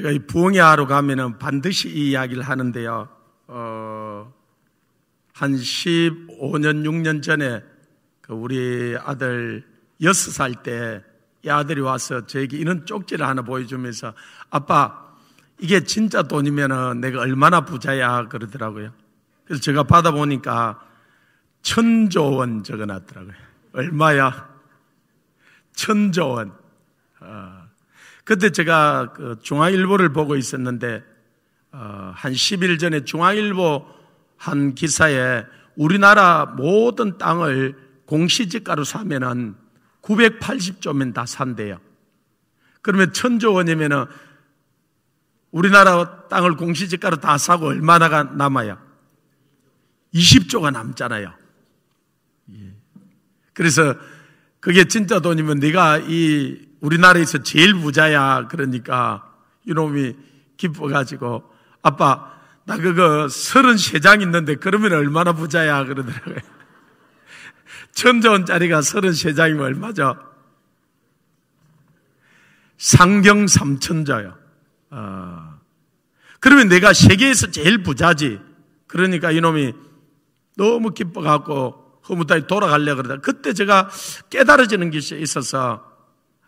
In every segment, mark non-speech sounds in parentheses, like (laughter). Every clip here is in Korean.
제가 이 부엉이 하러 가면은 반드시 이 이야기를 하는데요. 어, 한 15년, 6년 전에 그 우리 아들 6살 때 이 아들이 와서 저에게 이런 쪽지를 하나 보여주면서 아빠, 이게 진짜 돈이면은 내가 얼마나 부자야 그러더라고요. 그래서 제가 받아보니까 천조 원 적어놨더라고요. 얼마야? 천조 원. 어. 그때 제가 그 중앙일보를 보고 있었는데 어, 한 10일 전에 중앙일보 한 기사에 우리나라 모든 땅을 공시지가로 사면은 980조면 다 산대요. 그러면 천조 원이면은 우리나라 땅을 공시지가로 다 사고 얼마나가 남아요? 20조가 남잖아요. 예. 그래서 그게 진짜 돈이면 네가 이 우리나라에서 제일 부자야. 그러니까 이놈이 기뻐가지고 아빠 나 그거 3세장 있는데 그러면 얼마나 부자야 그러더라고요. (laughs) 천조원짜리가 3세장이면 얼마죠? 상경 삼천자요 어. 그러면 내가 세계에서 제일 부자지. 그러니까 이놈이 너무 기뻐갖고 허무다이 돌아가려 고 그러다. 그때 제가 깨달아지는 것이 있어서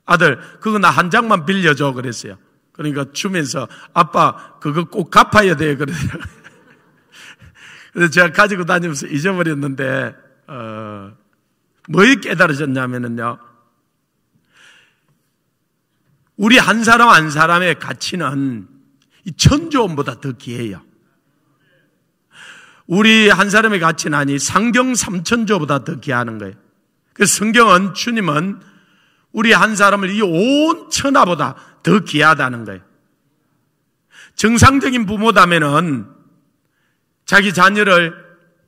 아들, 그거 나 한 장만 빌려줘. 그랬어요. 그러니까 주면서 아빠, 그거 꼭 갚아야 돼. 그러더라고요. (laughs) 그래서 제가 가지고 다니면서 잊어버렸는데, 어, 뭐에 깨달으셨냐면요. 우리 한 사람 한 사람의 가치는 이 천조원보다 더 귀해요. 우리 한 사람의 가치는 아니 상경 삼천조보다 더 귀하는 거예요. 그 성경은 주님은 우리 한 사람을 이 온 천하보다 더 귀하다는 거예요. 정상적인 부모다면은 자기 자녀를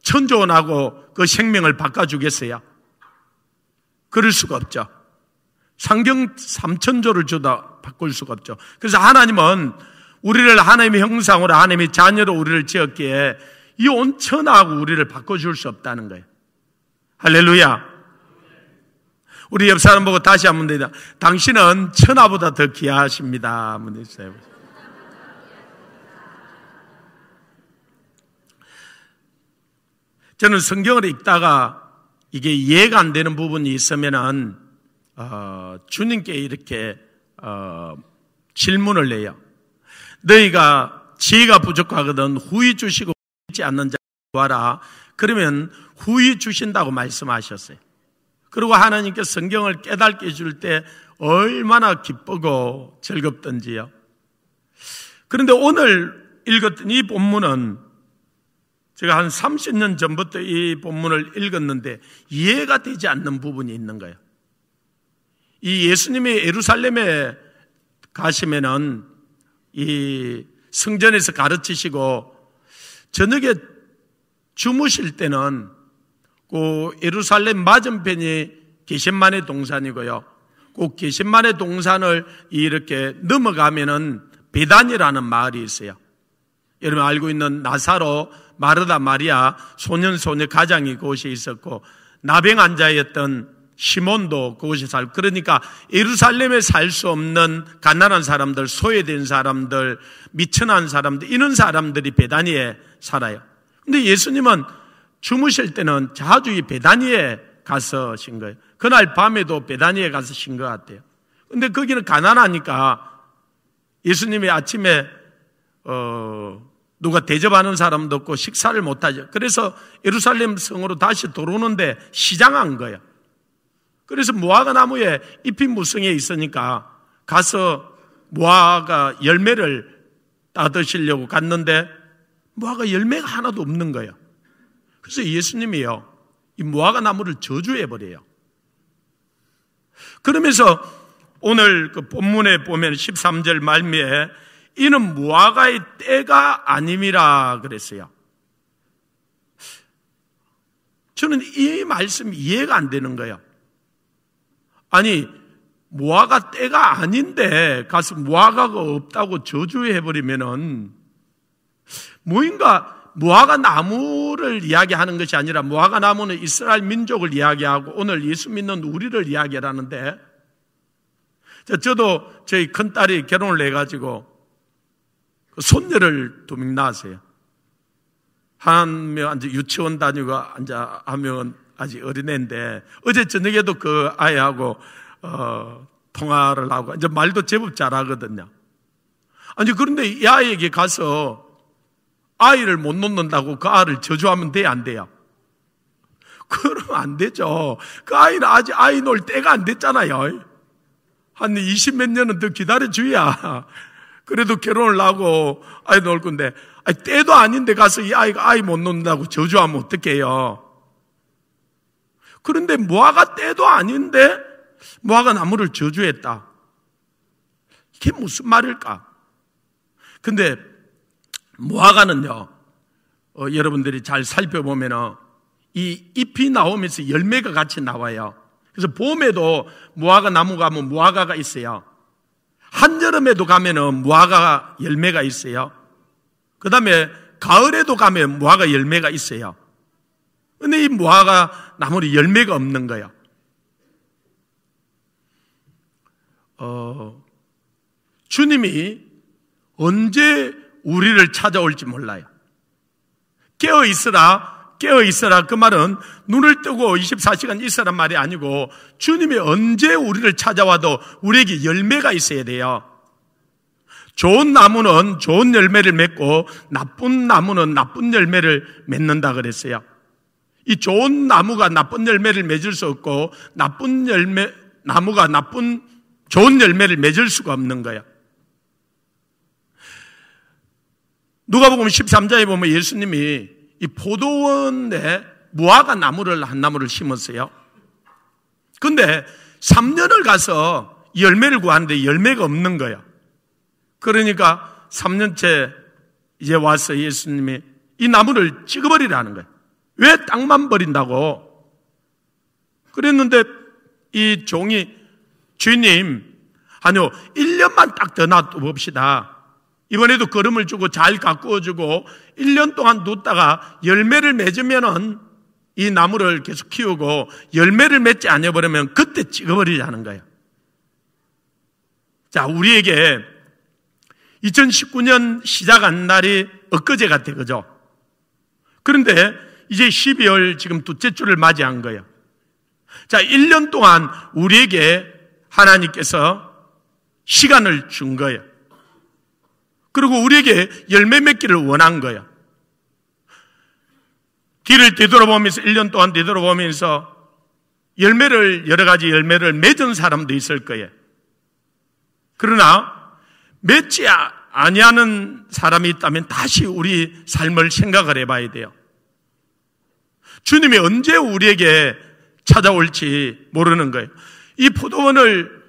천조원하고 그 생명을 바꿔주겠어요? 그럴 수가 없죠. 상경 삼천조를 주다 바꿀 수가 없죠. 그래서 하나님은 우리를 하나님의 형상으로 하나님의 자녀로 우리를 지었기에 이 온천하고 우리를 바꿔줄 수 없다는 거예요. 할렐루야. 우리 옆 사람 보고 다시 한번 대다. 당신은 천하보다 더 귀하십니다. 한번 해주세요. 저는 성경을 읽다가 이게 이해가 안 되는 부분이 있으면은 어, 주님께 이렇게 어, 질문을 내요. 너희가 지혜가 부족하거든 후이 주시고 있지 않는 자 구하라. 그러면 후이 주신다고 말씀하셨어요. 그리고 하나님께 성경을 깨닫게 해줄 때 얼마나 기쁘고 즐겁던지요. 그런데 오늘 읽었던 이 본문은 제가 한 30년 전부터 이 본문을 읽었는데 이해가 되지 않는 부분이 있는 거예요. 이 예수님이 예루살렘에 가시면은 이 성전에서 가르치시고 저녁에 주무실 때는 그 예루살렘 맞은편이 계신만의 동산이고요. 그계신만의 동산을 이렇게 넘어가면은 배단이라는 마을이 있어요. 여러분 알고 있는 나사로 마르다 마리아 소년 소녀 가장이 그곳에 있었고 나병 환자였던 시몬도 그곳에 살 그러니까 예루살렘에 살 수 없는 가난한 사람들, 소외된 사람들, 미천한 사람들 이런 사람들이 배단이에 살아요. 근데 예수님은 주무실 때는 자주이 베다니에 가서 신 거예요. 그날 밤에도 베다니에 가서 신것 같아요. 근데 거기는 가난하니까 예수님이 아침에 어 누가 대접하는 사람도 없고 식사를 못 하죠. 그래서 예루살렘 성으로 다시 들어오는데 시장한 거예요. 그래서 무화과 나무에 잎이 무성해 있으니까 가서 무화과 열매를 따드시려고 갔는데 무화과 열매가 하나도 없는 거예요. 그래서 예수님이요. 이 무화과 나무를 저주해 버려요. 그러면서 오늘 그 본문에 보면 13절 말미에 이는 무화과의 때가 아님이라 그랬어요. 저는 이 말씀 이해가 안 되는 거예요. 아니 무화과 때가 아닌데 가서 무화과가 없다고 저주해 버리면은 뭔가 무화과 나무를 이야기하는 것이 아니라 무화과 나무는 이스라엘 민족을 이야기하고 오늘 예수 믿는 우리를 이야기하는데 저도 저희 큰 딸이 결혼을 해가지고 그 손녀를 두 명 낳았어요. 한명이 유치원 다니고 앉아 한 명은 아직 어린애인데 어제 저녁에도 그 아이하고 어, 통화를 하고 이제 말도 제법 잘하거든요. 아니 그런데 이 아이에게 가서 아이를 못 놓는다고 그 아를 저주하면 돼요, 안 돼요? 그럼 안 되죠. 그 아이는 아직 아이 놓을 때가 안 됐잖아요. 한 20 몇 년은 더 기다려줘야. 그래도 결혼을 하고 아이 놓을 건데, 아니, 때도 아닌데 가서 이 아이가 아이 못 놓는다고 저주하면 어떡해요. 그런데 무화과 때도 아닌데 무화과 나무를 저주했다. 이게 무슨 말일까? 근데 무화과는요, 뭐 어, 여러분들이 잘살펴보면이 잎이 나오면서 열매가 같이 나와요. 그래서 봄에도 무화과 나무 가면 뭐 무화과가 있어요. 한여름에도 가면은 무화과 열매가 있어요. 그 다음에 가을에도 가면 무화과 열매가 있어요. 근데 이 무화과 나무는 열매가 없는 거예요. 어, 주님이 언제 우리를 찾아올지 몰라요. 깨어 있으라, 깨어 있어라. 그 말은 눈을 뜨고 24시간 있어란 말이 아니고 주님이 언제 우리를 찾아와도 우리에게 열매가 있어야 돼요. 좋은 나무는 좋은 열매를 맺고 나쁜 나무는 나쁜 열매를 맺는다 그랬어요. 이 좋은 나무가 나쁜 열매를 맺을 수 없고 나쁜 열매, 나무가 나쁜 좋은 열매를 맺을 수가 없는 거예요. 누가복음 13장에 보면 예수님이 이 포도원에 무화과 나무를 한 나무를 심었어요. 근데 3년을 가서 열매를 구하는데 열매가 없는 거야. 그러니까 3년째 이제 와서 예수님이 이 나무를 찍어버리라는 거예요왜 땅만 버린다고? 그랬는데 이 종이 주님, 아니요, 1년만 딱 더 놔둬봅시다. 이번에도 걸음을 주고 잘 가꾸어 주고 1년 동안 놓다가 열매를 맺으면은 이 나무를 계속 키우고 열매를 맺지 않아 버리면 그때 찍어버리자는 거예요. 자, 우리에게 2019년 시작한 날이 엊그제 같아, 그죠? 그런데 이제 12월 지금 두째 주를 맞이한 거예요. 자, 1년 동안 우리에게 하나님께서 시간을 준 거예요. 그리고 우리에게 열매 맺기를 원한 거야. 뒤를 뒤돌아보면서 1년 동안 뒤돌아보면서 열매를 여러 가지 열매를 맺은 사람도 있을 거예요. 그러나 맺지 아, 아니하는 사람이 있다면 다시 우리 삶을 생각을 해봐야 돼요. 주님이 언제 우리에게 찾아올지 모르는 거예요. 이 포도원을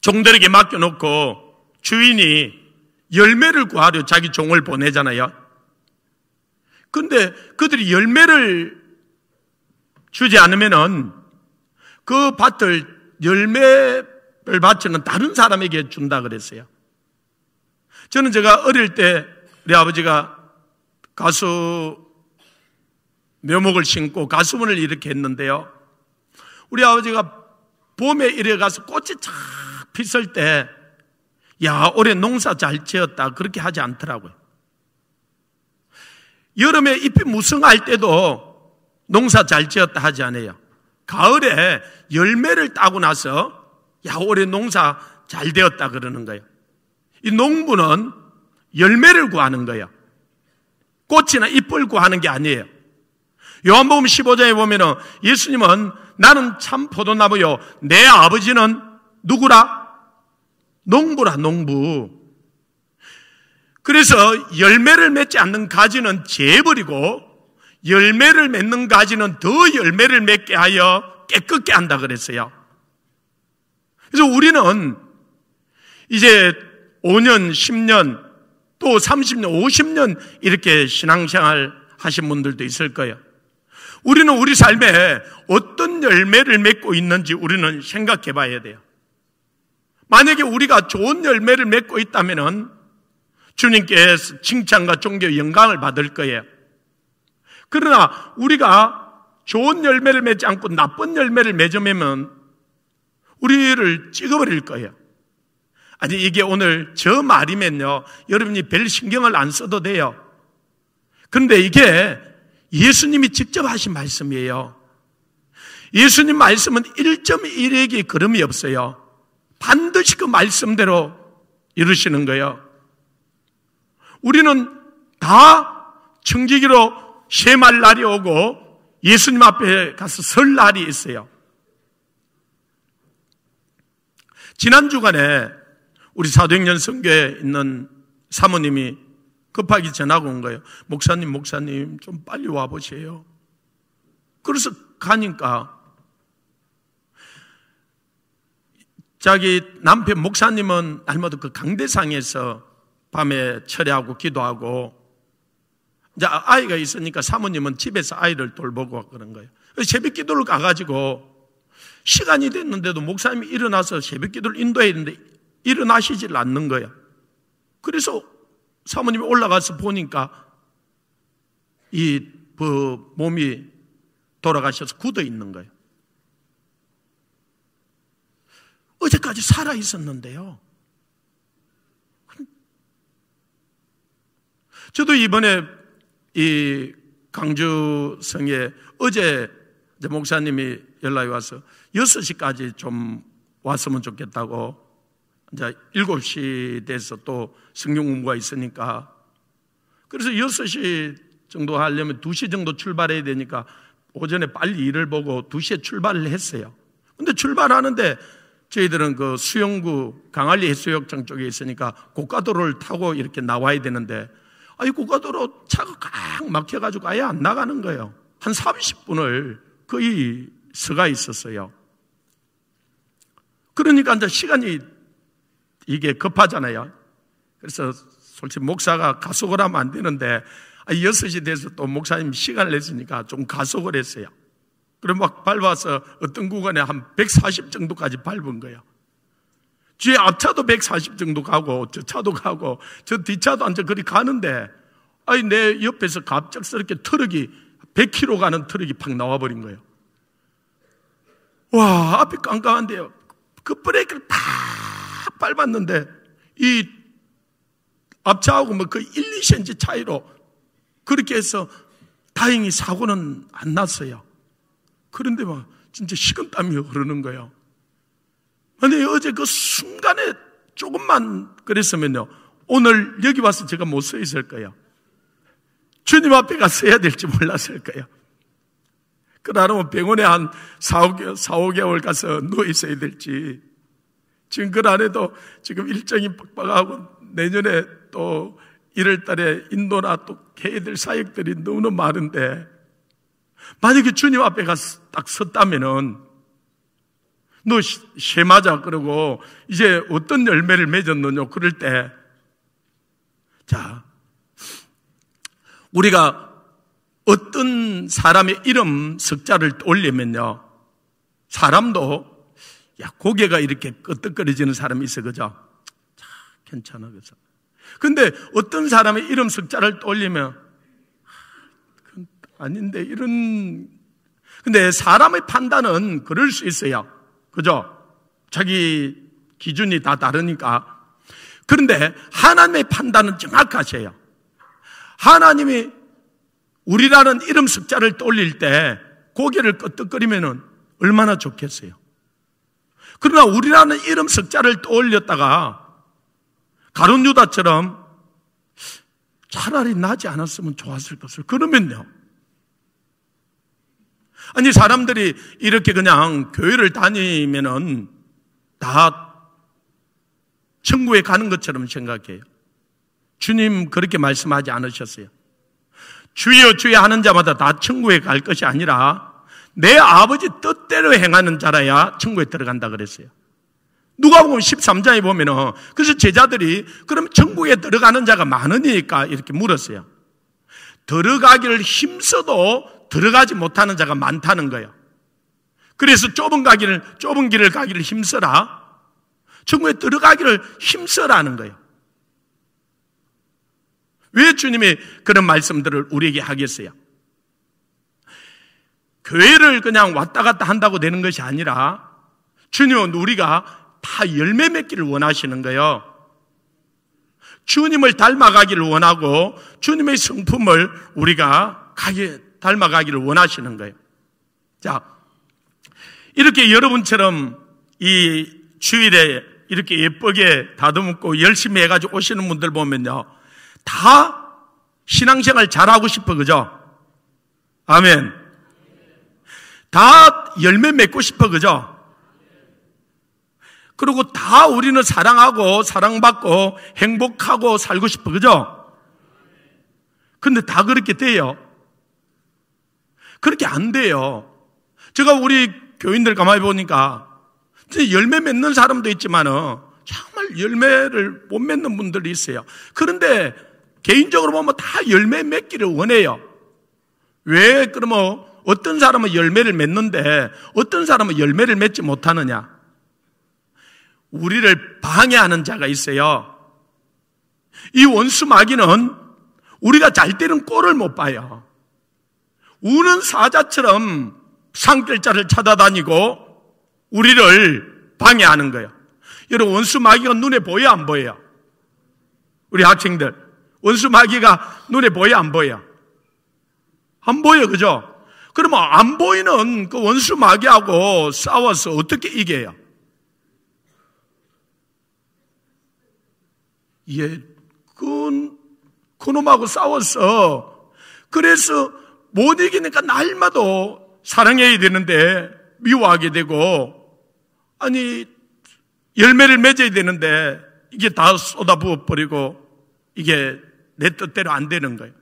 종들에게 맡겨놓고 주인이 열매를 구하려 자기 종을 보내잖아요. 근데 그들이 열매를 주지 않으면은 그 밭을 열매를 바치는 다른 사람에게 준다 그랬어요. 저는 제가 어릴 때 우리 아버지가 가수 묘목을 심고 가수문을 이렇게 했는데요. 우리 아버지가 봄에 이래 가서 꽃이 착 피었을 때 야, 올해 농사 잘 지었다. 그렇게 하지 않더라고요. 여름에 잎이 무성할 때도 농사 잘 지었다 하지 않아요. 가을에 열매를 따고 나서 야, 올해 농사 잘 되었다 그러는 거예요. 이 농부는 열매를 구하는 거예요. 꽃이나 잎을 구하는 게 아니에요. 요한복음 15장에 보면은 예수님은 나는 참 포도나무요. 내 아버지는 누구라? 농부라 농부. 그래서 열매를 맺지 않는 가지는 재버리고 열매를 맺는 가지는 더 열매를 맺게 하여 깨끗게 한다 그랬어요. 그래서 우리는 이제 5년, 10년, 또 30년, 50년 이렇게 신앙생활 하신 분들도 있을 거예요. 우리는 우리 삶에 어떤 열매를 맺고 있는지 우리는 생각해 봐야 돼요. 만약에 우리가 좋은 열매를 맺고 있다면 주님께 서 칭찬과 종교의 영광을 받을 거예요. 그러나 우리가 좋은 열매를 맺지 않고 나쁜 열매를 맺으면 우리를 찍어버릴 거예요. 아니 이게 오늘 저 말이면요. 여러분이 별 신경을 안 써도 돼요. 근데 이게 예수님이 직접 하신 말씀이에요. 예수님 말씀은 1.1에게 걸음이 없어요. 반드시 그 말씀대로 이루시는 거예요. 우리는 다 청지기로 쉐말 날이 오고 예수님 앞에 가서 설 날이 있어요. 지난 주간에 우리 사도행전 성교에 있는 사모님이 급하게 전화가 온 거예요. 목사님, 목사님, 좀 빨리 와보세요. 그래서 가니까 자기 남편 목사님은 날마도그 강대상에서 밤에 철회하고 기도하고 이제 아이가 있으니까 사모님은 집에서 아이를 돌보고 그런 거예요. 새벽 기도를 가가지고 시간이 됐는데도 목사님이 일어나서 새벽 기도를 인도해야 되는데 일어나시질 않는 거예요 그래서 사모님이 올라가서 보니까 이 그 몸이 돌아가셔서 굳어 있는 거예요. 어제까지 살아 있었는데요. 저도 이번에 이강주성에 어제 목사님이 연락이 와서 6시까지 좀 왔으면 좋겠다고 이제 7시 돼서 또 성경 공부가 있으니까 그래서 6시 정도 하려면 2시 정도 출발해야 되니까 오전에 빨리 일을 보고 2시에 출발을 했어요. 근데 출발하는데 저희들은 그 수영구 강할리 해수욕장 쪽에 있으니까 고가도로를 타고 이렇게 나와야 되는데 아 이 고가도로 차가 꽉 막혀가지고 아예 안 나가는 거예요. 한 30분을 거의 서가 있었어요. 그러니까 이제 시간이 이게 급하잖아요. 그래서 솔직히 목사가 가속을 하면 안 되는데 6시 아, 돼서 또 목사님 시간을 냈으니까 좀 가속을 했어요. 그럼 막 밟아서 어떤 구간에 한 140 정도까지 밟은 거예요 뒤에 앞차도 140 정도 가고, 저 차도 가고, 저 뒷차도 앉아 그리 가는데, 아니, 내 옆에서 갑작스럽게 트럭이, 100km 가는 트럭이 팍 나와버린 거예요. 와, 앞이 깜깜한데요. 그 브레이크를 다 밟았는데, 이 앞차하고 뭐 그 1, 2cm 차이로 그렇게 해서 다행히 사고는 안 났어요. 그런데 막 진짜 식은땀이 흐르는 거예요. 근데 어제 그 순간에 조금만 그랬으면요. 오늘 여기 와서 제가 못 서 있을 거예요. 주님 앞에 가서 해야 될지 몰랐을 거예요. 그나은 병원에 한 4, 5개월, 4, 5개월 가서 누워 있어야 될지. 지금 그 안에도 지금 일정이 빡빡하고 내년에 또 1월 달에 인도나 또 개들 사역들이 너무너무 많은데 만약에 주님 앞에 가서 딱 섰다면은 너새 맞아 그러고 이제 어떤 열매를 맺었느냐 그럴 때 자, 우리가 어떤 사람의 이름 석자를 올리면요. 사람도 야 고개가 이렇게 끄떡거리지는 사람이 있어 그죠? 자, 괜찮아 그래서. 근데 어떤 사람의 이름 석자를 올리면 아닌데 이런 근데 사람의 판단은 그럴 수 있어요. 그죠? 자기 기준이 다 다르니까. 그런데 하나님의 판단은 정확하세요 하나님이 우리라는 이름 숫자를 떠올릴 때 고개를 끄덕거리면 얼마나 좋겠어요. 그러나 우리라는 이름 숫자를 떠올렸다가 가룟 유다처럼 차라리 나지 않았으면 좋았을 것을 그러면요. 아니, 사람들이 이렇게 그냥 교회를 다니면은 다 천국에 가는 것처럼 생각해요. 주님 그렇게 말씀하지 않으셨어요. 주여 주여 하는 자마다 다 천국에 갈 것이 아니라 내 아버지 뜻대로 행하는 자라야 천국에 들어간다 그랬어요. 누가 보면 13장에 보면은 그래서 제자들이 그럼 천국에 들어가는 자가 많으니까 이렇게 물었어요. 들어가기를 힘써도 들어가지 못하는 자가 많다는 거예요. 그래서 좁은 가기를, 좁은 길을 가기를 힘써라. 천국에 들어가기를 힘써라는 거예요. 왜 주님이 그런 말씀들을 우리에게 하겠어요? 교회를 그냥 왔다 갔다 한다고 되는 것이 아니라 주님은 우리가 다 열매 맺기를 원하시는 거예요. 주님을 닮아가기를 원하고 주님의 성품을 우리가 가게 닮아가기를 원하시는 거예요. 자, 이렇게 여러분처럼 이 주일에 이렇게 예쁘게 다듬고 열심히 해가지고 오시는 분들 보면요. 다 신앙생활 잘하고 싶어, 그죠? 아멘. 다 열매 맺고 싶어, 그죠? 그리고 다 우리는 사랑하고, 사랑받고, 행복하고 살고 싶어, 그죠? 근데 다 그렇게 돼요. 그렇게 안 돼요. 제가 우리 교인들 가만히 보니까 열매 맺는 사람도 있지만 정말 열매를 못 맺는 분들이 있어요. 그런데 개인적으로 보면 다 열매 맺기를 원해요. 왜 그러면 어떤 사람은 열매를 맺는데 어떤 사람은 열매를 맺지 못하느냐? 우리를 방해하는 자가 있어요. 이 원수 마귀는 우리가 잘 때는 꼴을못 봐요. 우는 사자처럼 상글자를 찾아다니고 우리를 방해하는 거예요. 여러분, 원수 마귀가 눈에 보여, 안 보여? 우리 학생들. 원수 마귀가 눈에 보여, 안 보여? 안 보여, 그죠? 그러면 안 보이는 그 원수 마귀하고 싸워서 어떻게 이겨요? 예, 그, 그놈하고 싸워서, 그래서 못 이기니까 날마다 사랑해야 되는데 미워하게 되고 아니 열매를 맺어야 되는데 이게 다 쏟아부어 버리고 이게 내 뜻대로 안 되는 거예요.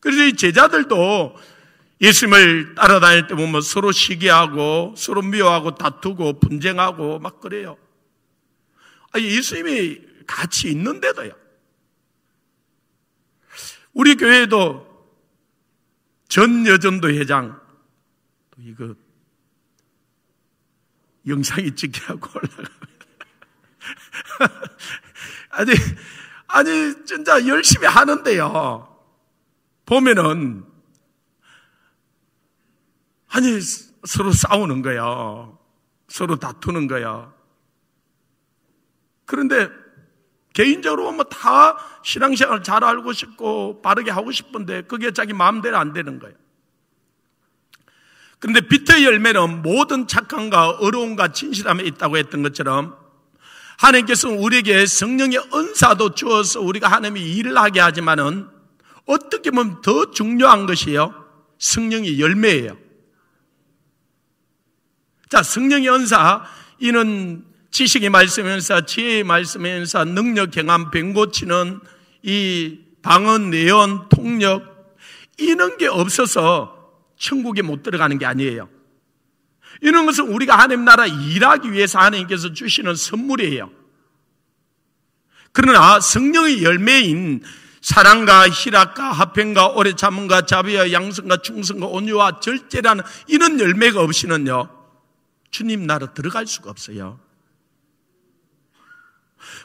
그래서 이 제자들도 예수님을 따라다닐 때 보면 서로 시기하고 서로 미워하고 다투고 분쟁하고 막 그래요. 아니 예수님이 같이 있는데도요. 우리 교회에도 전 여전도 회장 또 이거 영상이 찍히라고 (laughs) 올라가. 아니 아니 진짜 열심히 하는데요. 보면은 아니 서로 싸우는 거야. 서로 다투는 거야. 그런데 개인적으로 뭐 다 신앙생활 잘 알고 싶고 바르게 하고 싶은데 그게 자기 마음대로 안 되는 거예요. 그런데 빛의 열매는 모든 착함과 어려움과 진실함에 있다고 했던 것처럼 하나님께서 우리에게 성령의 은사도 주어서 우리가 하나님이 일을 하게 하지만은 어떻게 보면 더 중요한 것이요. 성령의 열매예요. 자, 성령의 은사, 이는 지식의 말씀의 은사, 지혜의 말씀의 은사, 능력, 경함, 병고치는 이 방언, 내언, 통력 이런 게 없어서 천국에 못 들어가는 게 아니에요. 이런 것은 우리가 하나님 나라 일하기 위해서 하나님께서 주시는 선물이에요. 그러나 성령의 열매인 사랑과 희락과 화평과 오래 참음과 자비와 양성과 충성과 온유와 절제라는 이런 열매가 없이는요. 주님 나라 들어갈 수가 없어요.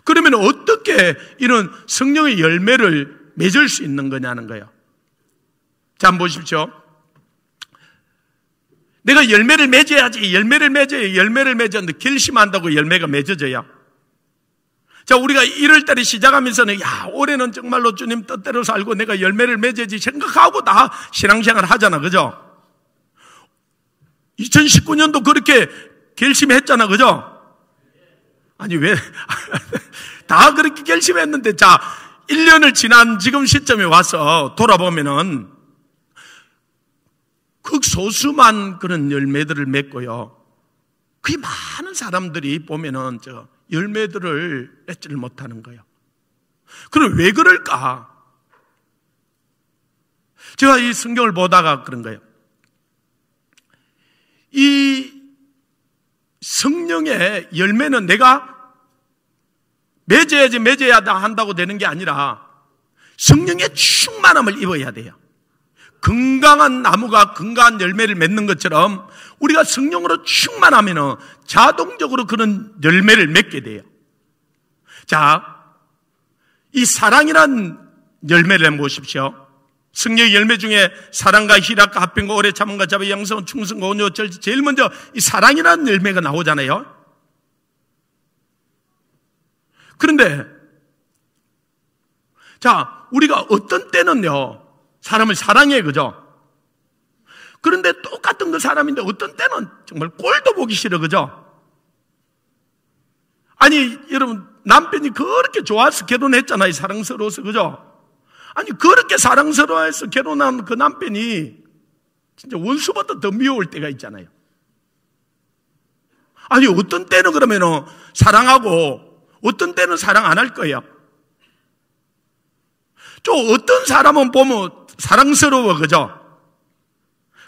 그러면 어떻게 이런 성령의 열매를 맺을 수 있는 거냐는 거예요. 자, 한 번 보십시오. 내가 열매를 맺어야지. 열매를 맺어야 열매를 맺었는데 결심한다고 열매가 맺어져야. 자, 우리가 1월 달에 시작하면서는 야, 올해는 정말로 주님 뜻대로 살고 내가 열매를 맺어야지 생각하고 다 신앙생활 하잖아. 그죠? 2019년도 그렇게 결심했잖아. 그죠? 아니, 왜, (laughs) 다 그렇게 결심했는데, 자, 1년을 지난 지금 시점에 와서 돌아보면은 극소수만 그런 열매들을 맺고요. 그 많은 사람들이 보면은 저 열매들을 맺지를 못하는 거예요. 그럼 왜 그럴까? 제가 이 성경을 보다가 그런 거예요. 이 성령의 열매는 내가 맺어야지 맺어야 한다고 되는 게 아니라 성령의 충만함을 입어야 돼요. 건강한 나무가 건강한 열매를 맺는 것처럼 우리가 성령으로 충만하면 자동적으로 그런 열매를 맺게 돼요. 자, 이 사랑이란 열매를 보십시오. 승려의 열매 중에 사랑과 희락과 합병과 오래 참음과 자비 양성 충성과 온유 절 제일 먼저 이 사랑이라는 열매가 나오잖아요. 그런데 자 우리가 어떤 때는요 사람을 사랑해 그죠? 그런데 똑같은 그 사람인데 어떤 때는 정말 꼴도 보기 싫어 그죠? 아니 여러분 남편이 그렇게 좋아서 결혼했잖아요 사랑스러워서 그죠? 아니 그렇게 사랑스러워해서 결혼한 그 남편이 진짜 원수보다 더미워할 때가 있잖아요. 아니 어떤 때는 그러면은 사랑하고 어떤 때는 사랑 안 할 거예요. 저 어떤 사람은 보면 사랑스러워 그죠?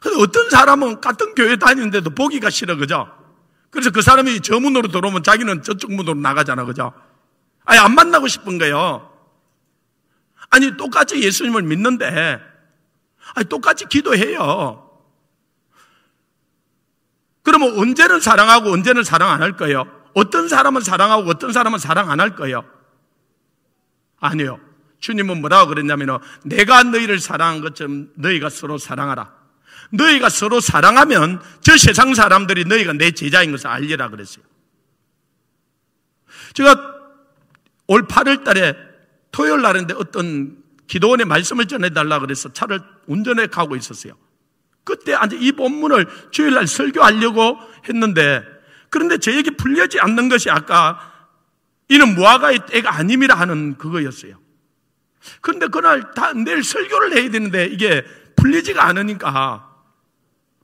근데 어떤 사람은 같은 교회 다니는데도 보기가 싫어 그죠? 그래서 그 사람이 저 문으로 들어오면 자기는 저쪽 문으로 나가잖아 그죠? 아예 안 만나고 싶은 거예요. 아니, 똑같이 예수님을 믿는데, 아니, 똑같이 기도해요. 그러면 언제는 사랑하고 언제는 사랑 안 할 거예요? 어떤 사람은 사랑하고 어떤 사람은 사랑 안 할 거예요? 아니요. 주님은 뭐라고 그랬냐면, 내가 너희를 사랑한 것처럼 너희가 서로 사랑하라. 너희가 서로 사랑하면 저 세상 사람들이 너희가 내 제자인 것을 알리라 그랬어요. 제가 올 8월 달에 토요일 날인데 어떤 기도원의 말씀을 전해달라 그래서 차를 운전해 가고 있었어요. 그때 아주 이 본문을 주일날 설교하려고 했는데 그런데 저에게 풀려지 않는 것이 아까 이는 무화과의 때가 아님이라 하는 그거였어요. 그런데 그날 다 내일 설교를 해야 되는데 이게 풀리지가 않으니까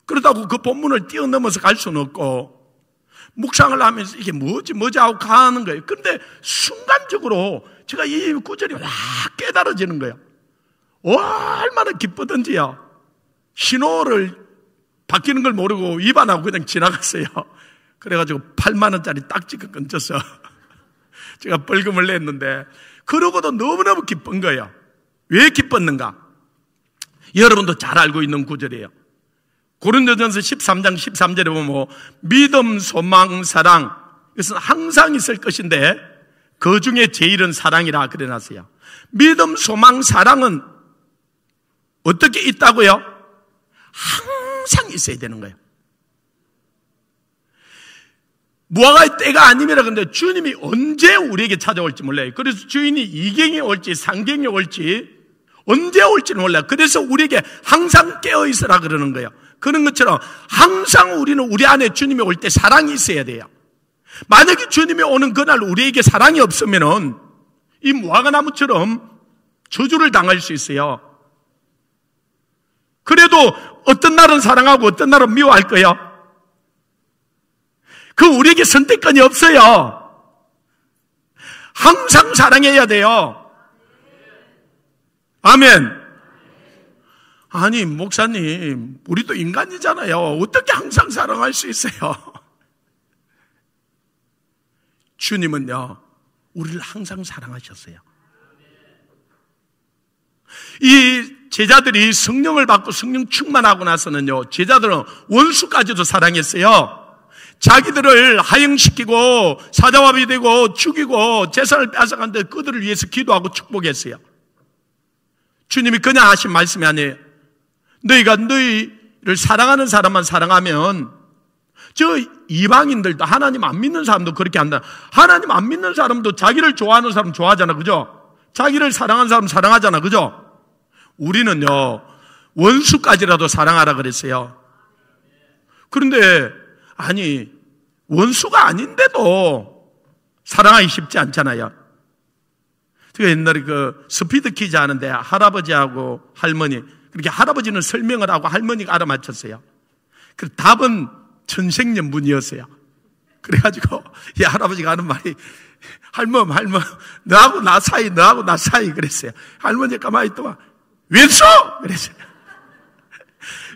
그렇다고 그 본문을 뛰어넘어서 갈 수는 없고 묵상을 하면서 이게 뭐지 뭐지 하고 가는 거예요. 그런데 순간적으로 제가 이 구절이 확 깨달아지는 거예요. 얼마나 기쁘던지요 신호를 바뀌는 걸 모르고 위반하고 그냥 지나갔어요. 그래가지고 8만원짜리 딱지가 끊져서 (laughs) 제가 벌금을 냈는데, 그러고도 너무너무 기쁜 거예요. 왜 기뻤는가? 여러분도 잘 알고 있는 구절이에요. 고린도전서 13장 13절에 보면 뭐 믿음, 소망, 사랑 이것은 항상 있을 것인데 그 중에 제일은 사랑이라 그래놨어요. 믿음, 소망, 사랑은 어떻게 있다고요? 항상 있어야 되는 거예요. 무화과의 때가 아니면 근데 주님이 언제 우리에게 찾아올지 몰라요. 그래서 주인이 이경이 올지 상경이 올지 언제 올지는 몰라요. 그래서 우리에게 항상 깨어 있으라 그러는 거예요. 그런 것처럼 항상 우리는 우리 안에 주님이 올 때 사랑이 있어야 돼요. 만약에 주님이 오는 그날 우리에게 사랑이 없으면은 이 무화과나무처럼 저주를 당할 수 있어요. 그래도 어떤 날은 사랑하고 어떤 날은 미워할 거예요. 그 우리에게 선택권이 없어요. 항상 사랑해야 돼요. 아멘. 아니, 목사님, 우리도 인간이잖아요. 어떻게 항상 사랑할 수 있어요? 주님은요, 우리를 항상 사랑하셨어요. 이 제자들이 성령을 받고 성령 충만하고 나서는요, 제자들은 원수까지도 사랑했어요. 자기들을 하영시키고 사자와비 되고 죽이고 재산을 뺏어간데 그들을 위해서 기도하고 축복했어요. 주님이 그냥 하신 말씀이 아니에요. 너희가 너희를 사랑하는 사람만 사랑하면 저 이방인들도 하나님 안 믿는 사람도 그렇게 한다. 하나님 안 믿는 사람도 자기를 좋아하는 사람 좋아하잖아. 그죠? 자기를 사랑하는 사람 사랑하잖아. 그죠? 우리는요. 원수까지라도 사랑하라 그랬어요. 그런데 아니 원수가 아닌데도 사랑하기 쉽지 않잖아요. 제가 옛날에 그 스피드 키즈 하는데 할아버지하고 할머니 그렇게 할아버지는 설명을 하고 할머니가 알아맞혔어요. 그 답은 천생연분이었어요. 그래가지고 이 할아버지가 하는 말이 할멈 할멈 너하고 나 사이 너하고 나 사이 그랬어요. 할머니 가만히 있더만 왼수 그랬어요.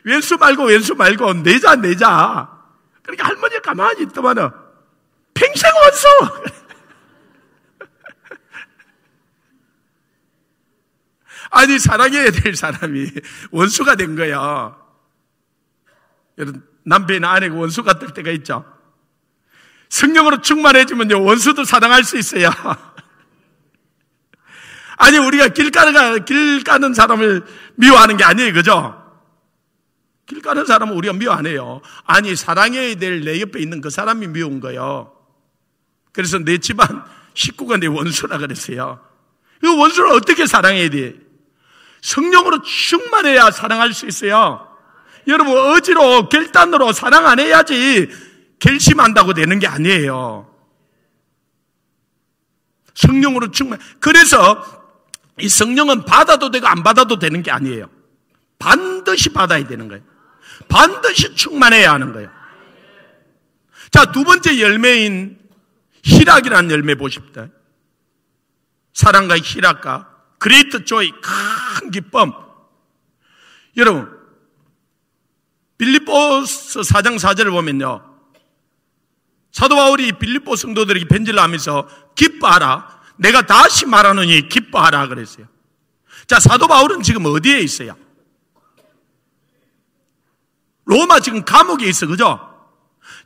왼수 말고 왼수 말고 내자 내자. 그러니까 할머니 가만히 있더만은 평생 원수. (laughs) 아니 사랑해야 될 사람이 원수가 된 거야. 여러분 남편이나 아내가 원수 같을 때가 있죠. 성령으로 충만해지면 원수도 사랑할 수 있어요. (laughs) 아니, 우리가 길 가는, 길 가는 사람을 미워하는 게 아니에요, 그죠? 길 가는 사람은 우리가 미워 안 해요. 아니, 사랑해야 될 내 옆에 있는 그 사람이 미운 거예요. 그래서 내 집안 식구가 내 원수라 그랬어요. 이 그 원수를 어떻게 사랑해야 돼? 성령으로 충만해야 사랑할 수 있어요. 여러분 어지로 결단으로 사랑 안 해야지 결심한다고 되는 게 아니에요. 성령으로 충만. 그래서 이 성령은 받아도 되고 안 받아도 되는 게 아니에요. 반드시 받아야 되는 거예요. 반드시 충만해야 하는 거예요. 자, 두 번째 열매인 희락이라는 열매 보십니다. 사랑과 희락과 그레이트 조이, 큰 기쁨. 여러분, 빌립보스 4장 4절을 보면요. 사도 바울이 빌립보 성도들에게 편지를 하면서 기뻐하라. 내가 다시 말하느니 기뻐하라 그랬어요. 자, 사도 바울은 지금 어디에 있어요? 로마 지금 감옥에 있어, 그죠?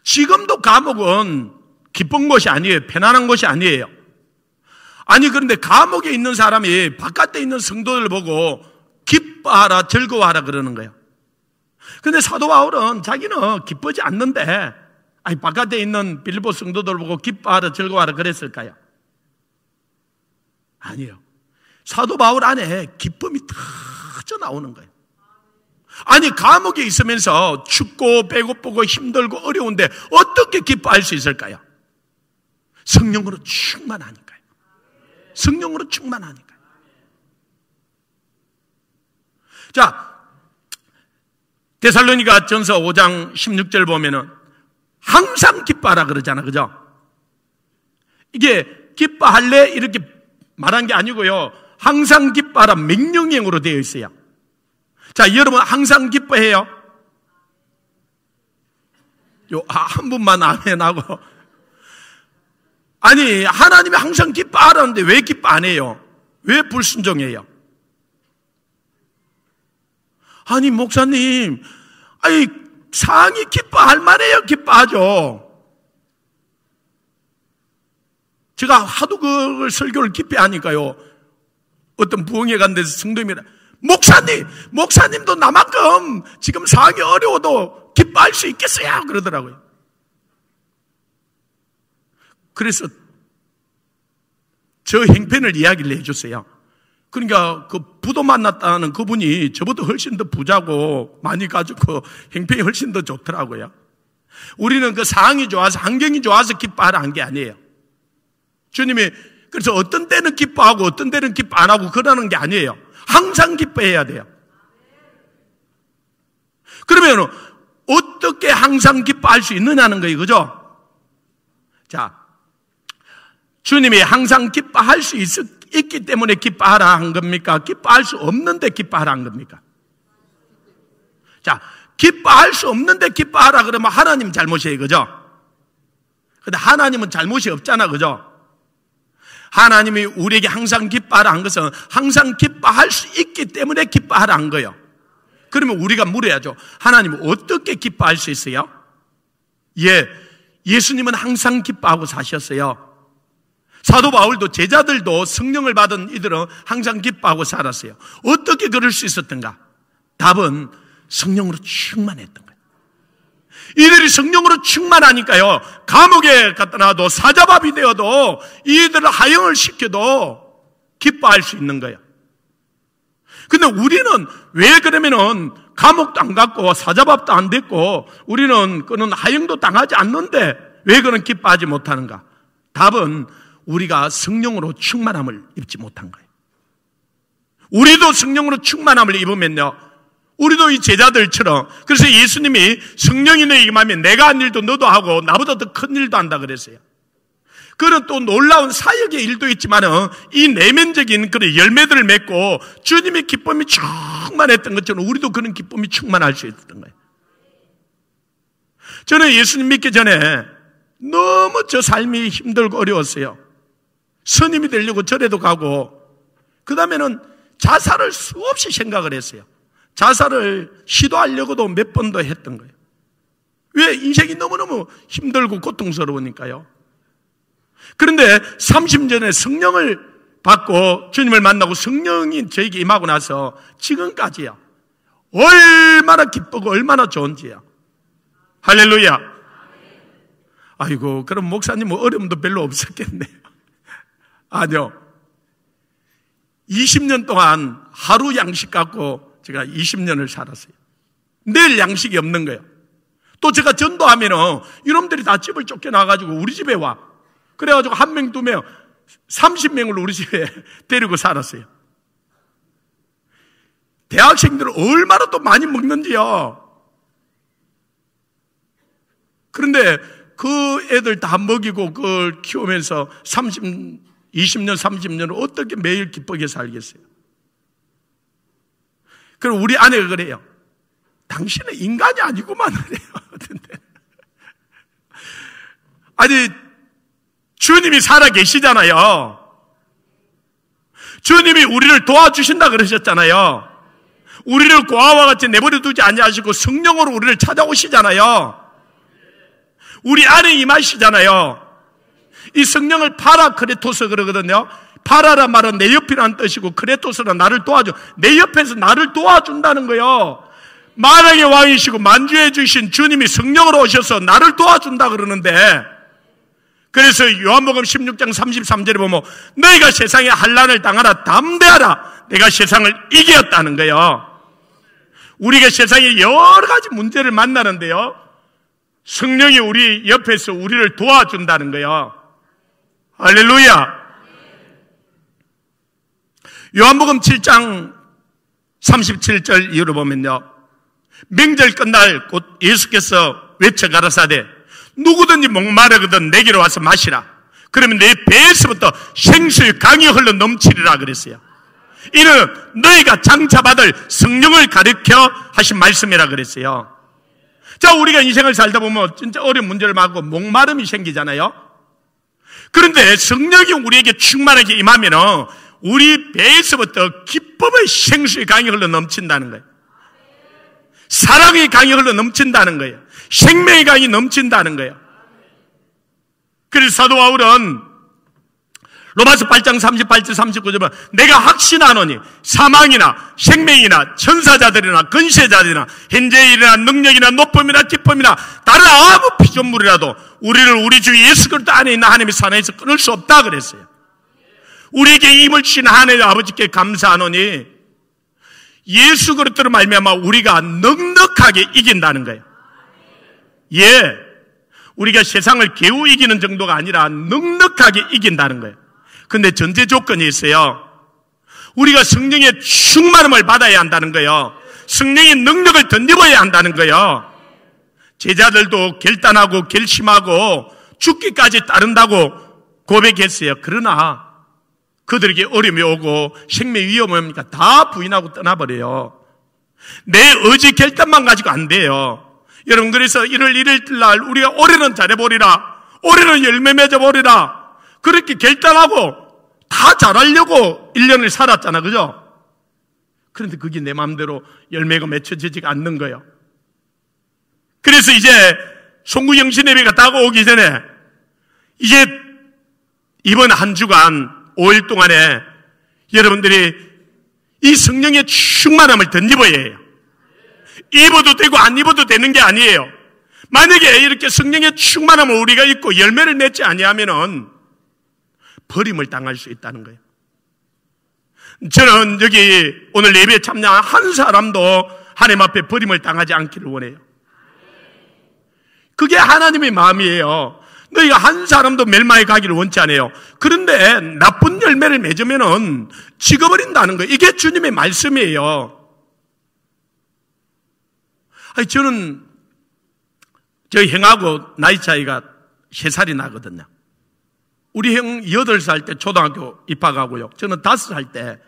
지금도 감옥은 기쁜 곳이 아니에요. 편안한 곳이 아니에요. 아니, 그런데 감옥에 있는 사람이 바깥에 있는 성도를 보고 기뻐하라, 즐거워하라 그러는 거예요. 근데 사도 바울은 자기는 기쁘지 않는데, 아니, 바깥에 있는 빌보 성도들 보고 기뻐하라, 즐거워하라 그랬을까요? 아니요. 사도 바울 안에 기쁨이 터져 나오는 거예요. 아니, 감옥에 있으면서 춥고 배고프고 힘들고 어려운데 어떻게 기뻐할 수 있을까요? 성령으로 충만하니까요. 성령으로 충만하니까요. 자, 데살로니가 전서 5장 16절 보면은 항상 기뻐하라 그러잖아. 그죠? 이게 기뻐할래? 이렇게 말한 게 아니고요. 항상 기뻐하라 맹령형으로 되어 있어요. 자, 여러분 항상 기뻐해요? 요, 아, 한 분만 아멘하고. 아니, 하나님이 항상 기뻐하라는데 왜 기뻐 안 해요? 왜 불순종해요? 아니, 목사님, 아니, 상이 기뻐할 만해요, 기뻐하죠. 제가 하도 그 설교를 기뻐 하니까요. 어떤 부흥에간 데서 성도님이라, 목사님, 목사님도 나만큼 지금 상이 어려워도 기뻐할 수 있겠어요? 그러더라고요. 그래서 저 행편을 이야기를 해주세요. 그러니까 그 부도 만났다는 그분이 저보다 훨씬 더 부자고 많이 가지고 행패이 훨씬 더 좋더라고요. 우리는 그 상황이 좋아서 환경이 좋아서 기뻐하라는 게 아니에요. 주님이 그래서 어떤 때는 기뻐하고 어떤 때는 기뻐 안 하고 그러는 게 아니에요. 항상 기뻐해야 돼요. 그러면 어떻게 항상 기뻐할 수 있느냐는 거예요. 그죠? 자, 주님이 항상 기뻐할 수 있을 있기 때문에 기뻐하라 한 겁니까? 기뻐할 수 없는데 기뻐하라 한 겁니까? 자, 기뻐할 수 없는데 기뻐하라 그러면 하나님 잘못이에요. 그죠? 근데 하나님은 잘못이 없잖아. 그죠? 하나님이 우리에게 항상 기뻐하라 한 것은 항상 기뻐할 수 있기 때문에 기뻐하라 한 거예요. 그러면 우리가 물어야죠. 하나님 어떻게 기뻐할 수 있어요? 예. 예수님은 항상 기뻐하고 사셨어요. 사도 바울도 제자들도 성령을 받은 이들은 항상 기뻐하고 살았어요. 어떻게 그럴 수 있었던가? 답은 성령으로 충만했던 거예요. 이들이 성령으로 충만하니까요. 감옥에 갔다나와도 사자밥이 되어도 이들을 하영을 시켜도 기뻐할 수 있는 거예요. 근데 우리는 왜 그러면은 감옥도 안 갔고 사자밥도 안 됐고 우리는 그는 하영도 당하지 않는데 왜 그런 기뻐하지 못하는가? 답은 우리가 성령으로 충만함을 입지 못한 거예요. 우리도 성령으로 충만함을 입으면요. 우리도 이 제자들처럼 그래서 예수님이 성령이 너에게 하면 내가 한 일도 너도 하고 나보다 더 큰 일도 한다 그랬어요. 그런 또 놀라운 사역의 일도 있지만은 이 내면적인 그런 열매들을 맺고 주님의 기쁨이 충만했던 것처럼 우리도 그런 기쁨이 충만할 수 있었던 거예요. 저는 예수님 믿기 전에 너무 저 삶이 힘들고 어려웠어요. 스님이 되려고 절에도 가고 그 다음에는 자살을 수없이 생각을 했어요. 자살을 시도하려고도 몇 번 더 했던 거예요. 왜? 인생이 너무너무 힘들고 고통스러우니까요. 그런데 3 0년에 성령을 받고 주님을 만나고 성령이 저에게 임하고 나서 지금까지야. 얼마나 기쁘고 얼마나 좋은지야. 할렐루야. 아이고, 그럼 목사님 뭐 어려움도 별로 없었겠네. 아니요. 20년 동안 하루 양식 갖고 제가 20년을 살았어요. 내일 양식이 없는 거예요. 또 제가 전도하면은 이놈들이 다 집을 쫓겨나가지고 우리 집에 와. 그래가지고 한 명, 두 명, 30명을 우리 집에 (laughs) 데리고 살았어요. 대학생들은 얼마나 또 많이 먹는지요. 그런데 그 애들 다 먹이고 그걸 키우면서 30, 20년, 30년을 어떻게 매일 기쁘게 살겠어요? 그럼 우리 아내가 그래요. 당신은 인간이 아니구만 그래요. (laughs) 아니, 주님이 살아 계시잖아요. 주님이 우리를 도와주신다 그러셨잖아요. 우리를 고아와 같이 내버려 두지 아니하시고 성령으로 우리를 찾아오시잖아요. 우리 안에 임하시잖아요. 이 성령을 파라 크레토스 그러거든요. 파라라 말은 내 옆이라는 뜻이고 크레토스는 나를 도와줘. 내 옆에서 나를 도와준다는 거예요. 만왕의 왕이시고 만주해 주신 주님이 성령으로 오셔서 나를 도와준다 그러는데 그래서 요한복음 16장 33절에 보면 너희가 세상에 한란을 당하라 담대하라 내가 세상을 이겼다는 거예요. 우리가 세상에 여러 가지 문제를 만나는데요. 성령이 우리 옆에서 우리를 도와준다는 거예요. 할렐루야! 요한복음 7장 37절 이후로 보면요. 명절 끝날 곧 예수께서 외쳐 가라사대 누구든지 목마르거든 내게로 와서 마시라. 그러면 내 배에서부터 생수의 강이 흘러 넘치리라 그랬어요. 이는 너희가 장차 받을 성령을 가르켜 하신 말씀이라 그랬어요. 자, 우리가 인생을 살다 보면 진짜 어려운 문제를 막고 목마름이 생기잖아요. 그런데 성령이 우리에게 충만하게 임하면 우리 배에서부터 기쁨의 생수의 강이 흘러 넘친다는 거예요. 사랑의 강이 흘러 넘친다는 거예요. 생명의 강이 넘친다는 거예요. 그래서 사도 바울은 로마서 8장 38절 39절은 내가 확신하노니 사망이나 생명이나 천사자들이나 근세자들이나 현재의 일이나 능력이나 높음이나 기쁨이나 다른 아무 피조물이라도 우리를 우리 주 예수 그리스도 안에 있는 하나님의 산에서 끊을 수 없다 그랬어요. 우리에게 임을 주신 하나님의 아버지께 감사하노니 예수 그리스도로 말미암아 우리가 넉넉하게 이긴다는 거예요. 예. 우리가 세상을 개우 이기는 정도가 아니라 넉넉하게 이긴다는 거예요. 근데 전제 조건이 있어요. 우리가 성령의 충만함을 받아야 한다는 거예요. 성령의 능력을 덧입어야 한다는 거예요. 제자들도 결단하고 결심하고 죽기까지 따른다고 고백했어요. 그러나 그들에게 어려움이 오고 생명 위험이 오니까 다 부인하고 떠나버려요. 내 의지 결단만 가지고 안 돼요. 여러분 그래서 1월 1일 날 우리가 올해는 잘해버리라 올해는 열매 맺어버리라 그렇게 결단하고 다 잘하려고 1년을 살았잖아. 그죠? 그런데 그게 내 마음대로 열매가 맺혀지지가 않는 거예요. 그래서 이제 송구영 신예배가 따고 오기 전에 이제 이번 한 주간 5일 동안에 여러분들이 이 성령의 충만함을 덧입어야 해요. 입어도 되고 안 입어도 되는 게 아니에요. 만약에 이렇게 성령의 충만함을 우리가 입고 열매를 맺지 아니하면은 버림을 당할 수 있다는 거예요. 저는 여기 오늘 예배 참여한 한 사람도 하나님 앞에 버림을 당하지 않기를 원해요. 그게 하나님의 마음이에요. 너희가 한 사람도 멸망에 가기를 원치 않아요. 그런데 나쁜 열매를 맺으면은 죽어버린다는 거예요. 이게 주님의 말씀이에요. 아니, 저는, 저 형하고 나이 차이가 3살이 나거든요. 우리 형 8살 때 초등학교 입학하고요. 저는 5살 때.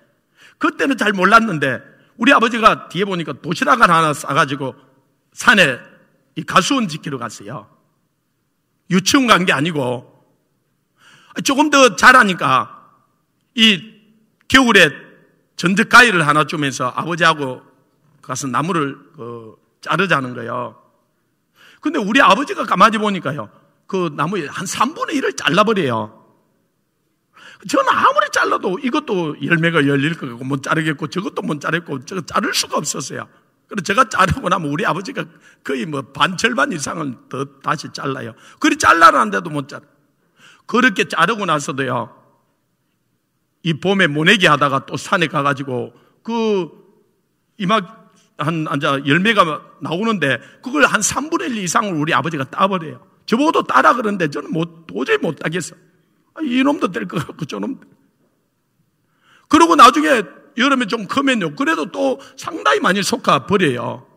그때는 잘 몰랐는데 우리 아버지가 뒤에 보니까 도시락을 하나 싸가지고 산에 이 가수원 지키러 갔어요. 유치원 간 게 아니고 조금 더 자라니까 이 겨울에 전득가위를 하나 주면서 아버지하고 가서 나무를 그 자르자는 거예요. 근데 우리 아버지가 가만히 보니까요. 그 나무의 한 3분의 1을 잘라버려요. 저는 아무리 잘라도 이것도 열매가 열릴 거고 못 자르겠고 저것도 못 자르겠고 저거 자를 수가 없었어요. 그래서 제가 자르고 나면 우리 아버지가 거의 뭐 반절반 이상을 더 다시 잘라요. 그리 잘라놨는데도 못잘 그렇게 자르고 나서도요. 이 봄에 모내기 하다가 또 산에 가가지고 그 이막 한, 한 열매가 나오는데 그걸 한 3분의 1 이상을 우리 아버지가 따버려요. 저보고도 따라 그러는데 저는 못, 도저히 못 따겠어. 아, 이놈도 될 것 같고 저놈도. 그러고 나중에 여름에 좀 크면요. 그래도 또 상당히 많이 속아 버려요.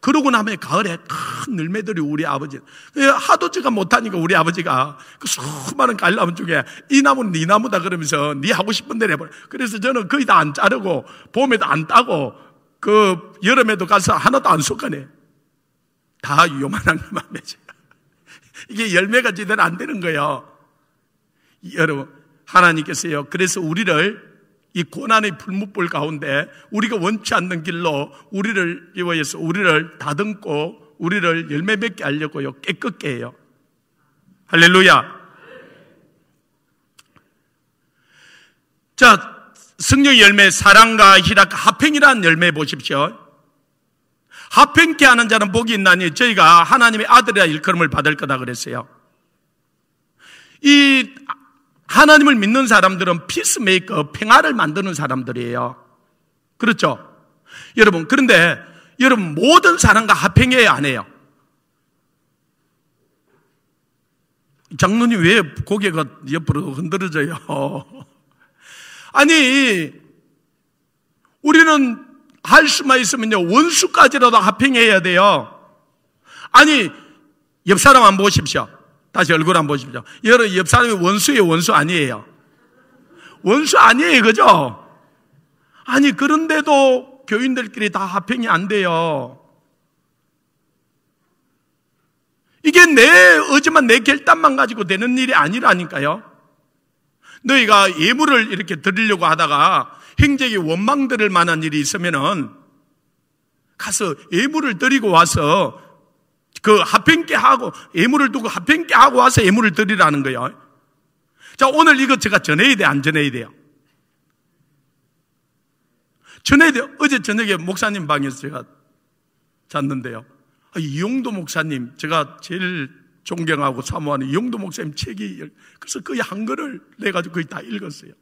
그러고 나면 가을에 큰 늘매들이 우리 아버지. 예, 하도 제가 못하니까 우리 아버지가 그 수많은 갈나무 중에 이 나무는 네 나무다 그러면서 네 하고 싶은 대로 해버려. 그래서 저는 거의 다 안 자르고 봄에도 안 따고 그 여름에도 가서 하나도 안 속아내. 다 요만한 것만 맺어. 이게 열매가 제대로 안 되는 거예요. 여러분, 하나님께서요. 그래서 우리를 이 고난의 불못불 가운데 우리가 원치 않는 길로 우리를 이워해서 우리를 다듬고 우리를 열매 맺게 하려고요. 깨끗게 해요. 할렐루야. 자, 성령 열매 사랑과 희락 합행이라는 열매 보십시오. 하평케 하는 자는 복이 있나니 저희가 하나님의 아들이라 일컬음을 받을 거다 그랬어요. 이 하나님을 믿는 사람들은 피스메이커, 평화를 만드는 사람들이에요. 그렇죠? 여러분, 그런데 여러분 모든 사람과 합행해야안 해요. 장로님 왜 고개가 옆으로 흔들어져요? (laughs) 아니, 우리는 할 수만 있으면요, 원수까지라도 합행해야 돼요. 아니, 옆 사람 안 보십시오. 다시 얼굴 안 보십시오. 여러분, 옆 사람이 원수예요, 원수 아니에요? 원수 아니에요, 그죠? 아니, 그런데도 교인들끼리 다 합행이 안 돼요. 이게 내 의지만 내 결단만 가지고 되는 일이 아니라니까요. 너희가 예물을 이렇게 드리려고 하다가 행적이 원망들을 만한 일이 있으면은 가서 예물을 드리고 와서 그 합행께 하고 예물을 두고 합행께 하고 와서 예물을 드리라는 거예요. 자, 오늘 이거 제가 전해야 돼, 안 전해야 돼요? 전해야 돼요. 어제 저녁에 목사님 방에서 제가 잤는데요. 아, 이용도 목사님, 제가 제일 존경하고 사모하는 이용도 목사님 책이, 그래서 거의 한글을 내가지고 거의 다 읽었어요.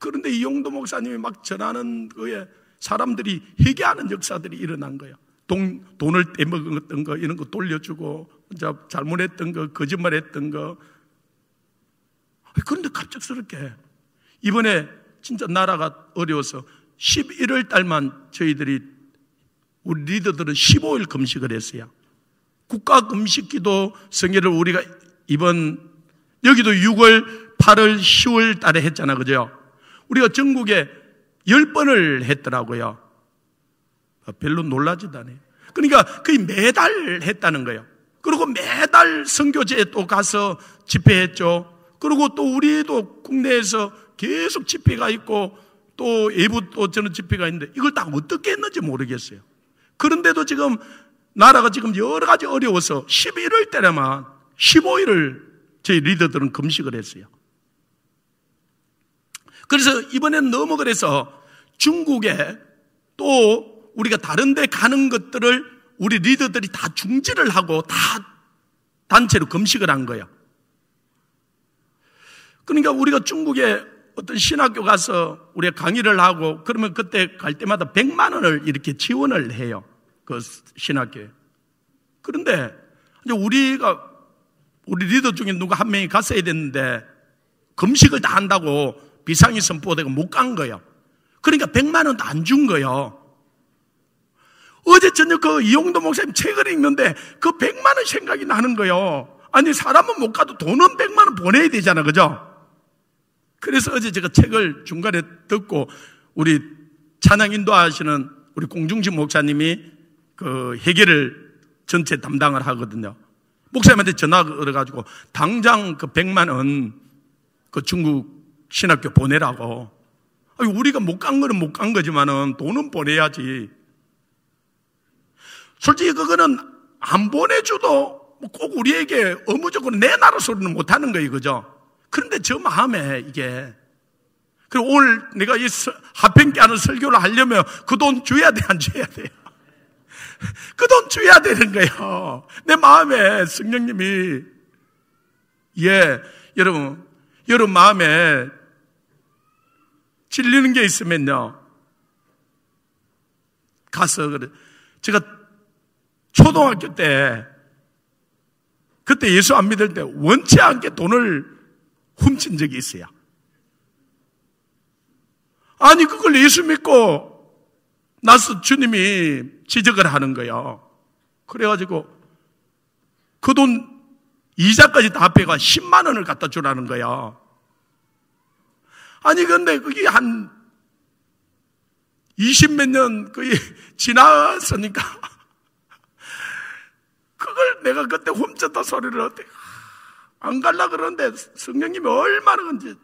그런데 이용도 목사님이 막 전하는 거에 사람들이 회개하는 역사들이 일어난 거예요. 돈, 돈을 떼먹었던 거, 이런 거 돌려주고, 잘못했던 거, 거짓말했던 거. 그런데 갑작스럽게 이번에 진짜 나라가 어려워서 11월 달만 저희들이 우리 리더들은 15일 금식을 했어요. 국가 금식 기도 성회를 우리가 이번 여기도 6월, 8월, 10월 달에 했잖아. 그죠? 우리가 전국에 열 번을 했더라고요. 별로 놀라지도 않아요. 그러니까 거의 매달 했다는 거예요. 그리고 매달 선교제에 또 가서 집회했죠. 그리고 또 우리도 국내에서 계속 집회가 있고 또외부또 저는 집회가 있는데 이걸 딱 어떻게 했는지 모르겠어요. 그런데도 지금 나라가 지금 여러 가지 어려워서 11월 때에만 15일을 저희 리더들은 금식을 했어요. 그래서 이번엔 너무 그래서 중국에 또 우리가 다른 데 가는 것들을 우리 리더들이 다 중지를 하고 다 단체로 금식을 한 거예요. 그러니까 우리가 중국에 어떤 신학교 가서 우리가 강의를 하고 그러면 그때 갈 때마다 100만 원을 이렇게 지원을 해요. 그 신학교에. 그런데 이제 우리가 우리 리더 중에 누가 한 명이 갔어야 됐는데 금식을 다 한다고 비상이 선포되고 못 간 거예요. 그러니까 100만 원도 안 준 거예요. 어제 저녁 그 이용도 목사님 책을 읽는데 그 100만 원 생각이 나는 거예요. 아니 사람은 못 가도 돈은 100만 원 보내야 되잖아. 그죠? 그래서 어제 제가 책을 중간에 듣고 우리 찬양 인도하시는 우리 공중진 목사님이 그 해결을 전체 담당을 하거든요. 목사님한테 전화걸어 가지고 당장 그 100만 원 그 중국 신학교 보내라고. 우리가 못 간 거는 못 간 거지만은 돈은 보내야지. 솔직히 그거는 안 보내줘도 뭐 꼭 우리에게 의무적으로 내 나라 소리는 못 하는 거예요, 그죠? 그런데 저 마음에 이게. 그리고 오늘 내가 이합평기 하는 설교를 하려면 그 돈 줘야 돼, 안 줘야 돼요? (laughs) 그돈 줘야 되는 거예요. 내 마음에 성령님이. 예, 여러분, 여러분 마음에 질리는 게 있으면요. 가서 그래. 제가 초등학교 때 그때 예수 안 믿을 때 원치 않게 돈을 훔친 적이 있어요. 아니 그걸 예수 믿고 나서 주님이 지적을 하는 거예요. 그래가지고 그 돈 이자까지 다 빼가 10만 원을 갖다 주라는 거예요. 아니, 근데 그게 한 20몇년 거의 (laughs) 지났으니까 (laughs) 그걸 내가 그때 훔쳤다 소리를 어떻게안 갈라 그러는데 성령님이 얼마나 그런지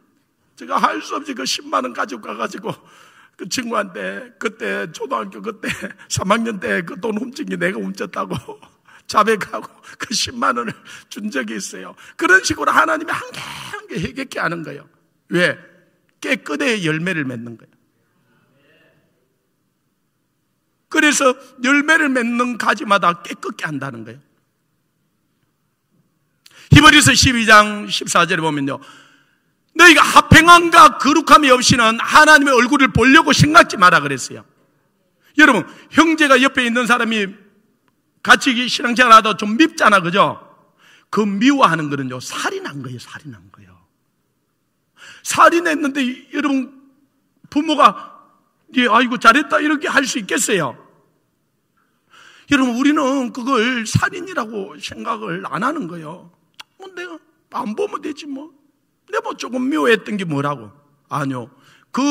제가 할 수 없이 그 10만 원 가지고 가가지고 그 친구한테 그때 초등학교 그때 3학년 (laughs) 때 그 돈 훔친 게 내가 훔쳤다고 자백하고 그 10만 원을 준 적이 있어요. 그런 식으로 하나님이 한 개 한 개 해결케 하는 거예요. 왜? 깨끗의 열매를 맺는 거예요. 그래서 열매를 맺는 가지마다 깨끗게 한다는 거예요. 히브리서 12장 14절에 보면요. 너희가 합행함과 거룩함이 없이는 하나님의 얼굴을 보려고 생각지 마라 그랬어요. 여러분, 형제가 옆에 있는 사람이 같이 신앙생활 하다 좀 밉잖아, 그죠? 그 미워하는 거는요, 살인한 거예요, 살인한 거예요. 살인했는데 여러분 부모가 예, 아이고 잘했다 이렇게 할 수 있겠어요? 여러분 우리는 그걸 살인이라고 생각을 안 하는 거예요. 뭐 내가 안 보면 되지 뭐. 내가 뭐 조금 미워했던 게 뭐라고? 아니요. 그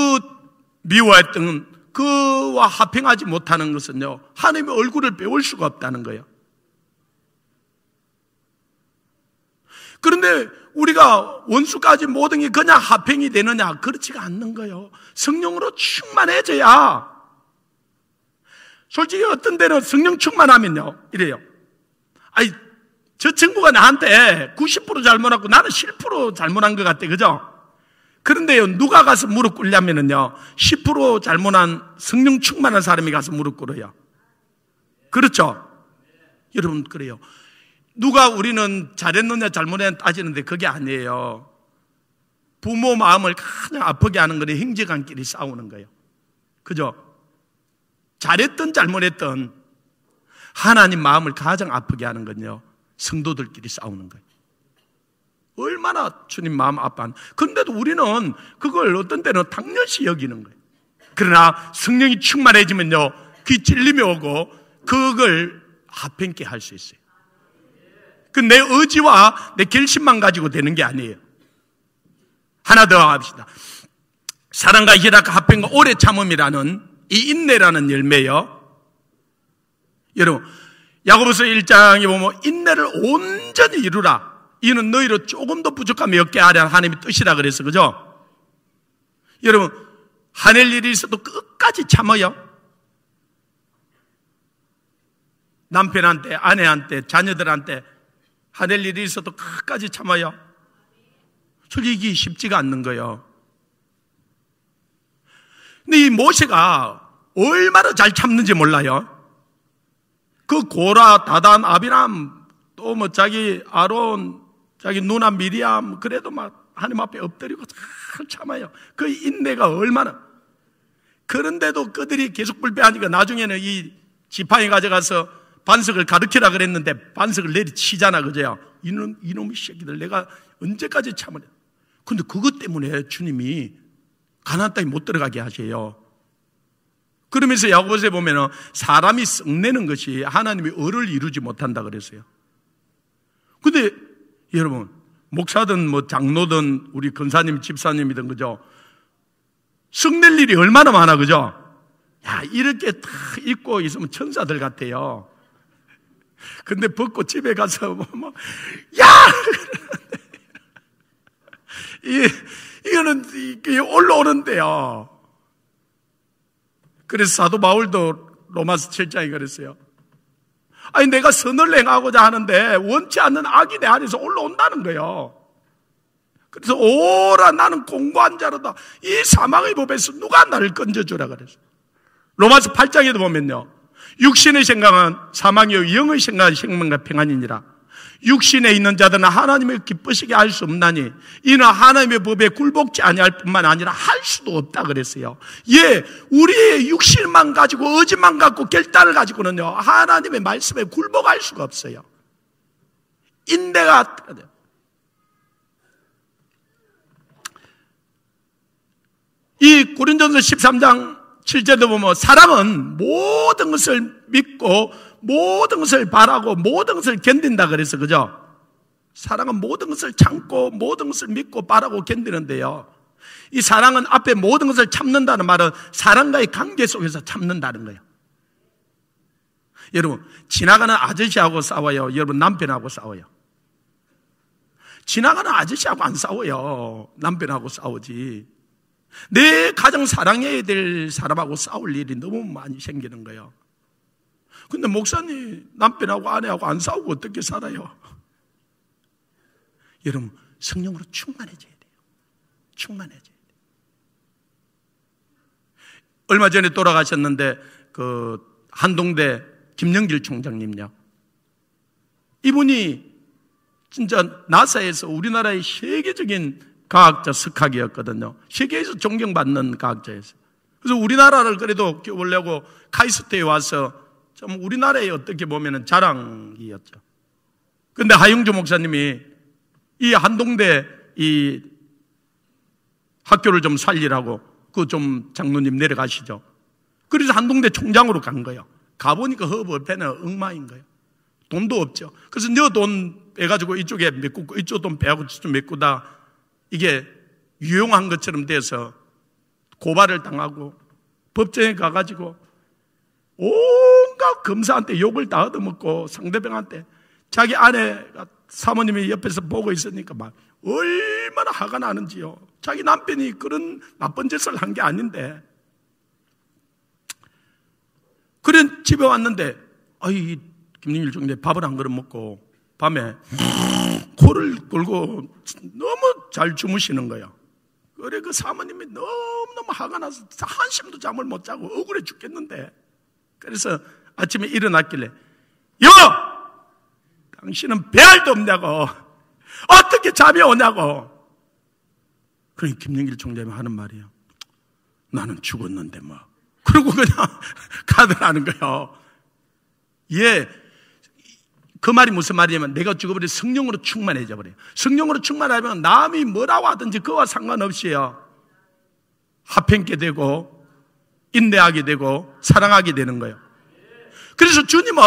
미워했던 그와 합행하지 못하는 것은요. 하나님의 얼굴을 배울 수가 없다는 거예요. 그런데 우리가 원수까지 모든 게 그냥 합행이 되느냐? 그렇지가 않는 거예요. 성령으로 충만해져야. 솔직히 어떤 데는 성령 충만하면요. 이래요. 아니, 저 친구가 나한테 90% 잘못하고 나는 10% 잘못한 것 같아. 그죠? 그런데요, 누가 가서 무릎 꿇냐면요10% 잘못한 성령 충만한 사람이 가서 무릎 꿇어요. 그렇죠? 여러분, 그래요. 누가 우리는 잘했느냐 잘못했느냐 따지는데 그게 아니에요. 부모 마음을 가장 아프게 하는 거는 형제간끼리 싸우는 거예요. 그죠? 잘했든 잘못했든 하나님 마음을 가장 아프게 하는 건요. 성도들끼리 싸우는 거예요. 얼마나 주님 마음 아파한는 그런데도 우리는 그걸 어떤 때는 당연시 여기는 거예요. 그러나 성령이 충만해지면요. 귀 찔림이 오고 그걸 합행케 할수 있어요. 그내 의지와 내 결심만 가지고 되는 게 아니에요. 하나 더 합시다. 사랑과 희락과 합행과 오래 참음이라는 이 인내라는 열매요. 여러분, 야고보서 1장에 보면 인내를 온전히 이루라. 이는 너희로 조금도 부족함이 없게 하려 하나님의 뜻이라 그랬어. 그죠? 여러분, 하늘 일이 있어도 끝까지 참아요. 남편한테, 아내한테, 자녀들한테 화낼 일이 있어도 끝까지 참아요. 솔직히 쉽지가 않는 거예요. 근데 이 모세가 얼마나 잘 참는지 몰라요. 그 고라, 다단, 아비람, 또 뭐 자기 아론, 자기 누나 미리암, 그래도 막 하나님 앞에 엎드리고 잘 참아요. 그 인내가 얼마나. 그런데도 그들이 계속 불배하니까 나중에는 이 지팡이 가져가서 반석을 가르키라 그랬는데 반석을 내리치잖아, 그제야. 이놈, 이놈의 새끼들 내가 언제까지 참으냐. 근데 그것 때문에 주님이 가난 땅에 못 들어가게 하세요. 그러면서 야고보서에 보면은 사람이 썩내는 것이 하나님의 의를 이루지 못한다 그랬어요. 근데 여러분, 목사든 뭐 장로든 우리 근사님, 집사님이든 그죠? 썩낼 일이 얼마나 많아, 그죠? 야, 이렇게 탁 입고 있으면 천사들 같아요. 근데 벗고 집에 가서 (laughs) 뭐, 뭐, 야! 이, 이거는, 이게 올라오는데요. 그래서 사도 바울도 로마서 7장에 그랬어요. 아니, 내가 선을 행하고자 하는데 원치 않는 악이 내 안에서 올라온다는 거예요. 그래서 오라 나는 공고한 자로다. 이 사망의 법에서 누가 나를 건져주라 그랬어. 요 로마서 8장에도 보면요. 육신의 생각은 사망이요 영의 생각은 생명과 평안이니라. 육신에 있는 자들은 하나님을 기쁘시게 할 수 없나니 이는 하나님의 법에 굴복지 아니할 뿐만 아니라 할 수도 없다 그랬어요. 예, 우리의 육신만 가지고 의지만 갖고 결단을 가지고는요 하나님의 말씀에 굴복할 수가 없어요. 인내가 이 고린도서 13장 실제로 보면 사람은 모든 것을 믿고 모든 것을 바라고 모든 것을 견딘다 그래서 그죠? 사랑은 모든 것을 참고 모든 것을 믿고 바라고 견디는데요. 이 사랑은 앞에 모든 것을 참는다는 말은 사랑과의 관계 속에서 참는다는 거예요. 여러분, 지나가는 아저씨하고 싸워요. 여러분, 남편하고 싸워요. 지나가는 아저씨하고 안 싸워요. 남편하고 싸우지. 내 가장 사랑해야 될 사람하고 싸울 일이 너무 많이 생기는 거예요. 근데 목사님 남편하고 아내하고 안 싸우고 어떻게 살아요? 여러분 성령으로 충만해져야 돼요. 충만해져야 돼요. 얼마 전에 돌아가셨는데 그 한동대 김영길 총장님요. 이분이 진짜 나사에서 우리나라의 세계적인 과학자 석학이었거든요. 세계에서 존경받는 과학자였어요. 그래서 우리나라를 그래도 키우려고 카이스트에 와서 참 우리나라에 어떻게 보면 자랑이었죠. 그런데 하영주 목사님이 이 한동대 이 학교를 좀 살리라고 그 좀 장로님 내려가시죠. 그래서 한동대 총장으로 간 거예요. 가보니까 허브업에는 엉망인 거예요. 돈도 없죠. 그래서 너 돈 빼가지고 이쪽에 메꾸고 이쪽 돈 빼고 저쪽 메꾸다 이게 유용한 것처럼 돼서 고발을 당하고 법정에 가가지고 온갖 검사한테 욕을 다 얻어먹고 상대방한테 자기 아내가 사모님이 옆에서 보고 있으니까 막 얼마나 화가 나는지요. 자기 남편이 그런 나쁜 짓을 한 게 아닌데. 그래 집에 왔는데, 아이, 김민일 중대 밥을 한 그릇 먹고 밤에 코를 끌고 너무 잘 주무시는 거예요. 그래 그 사모님이 너무너무 화가 나서 한심도 잠을 못 자고 억울해 죽겠는데 그래서 아침에 일어났길래 여 당신은 배알도 없냐고 어떻게 잠이 오냐고 그러 김영길 총장이 하는 말이에요 나는 죽었는데 뭐 그러고 그냥 (laughs) 가더라는 거예요 예, 그 말이 무슨 말이냐면 내가 죽어버려 성령으로 충만해져 버려요. 성령으로 충만하면 남이 뭐라고 하든지 그와 상관없이요. 합행게 되고 인내하게 되고 사랑하게 되는 거예요. 그래서 주님은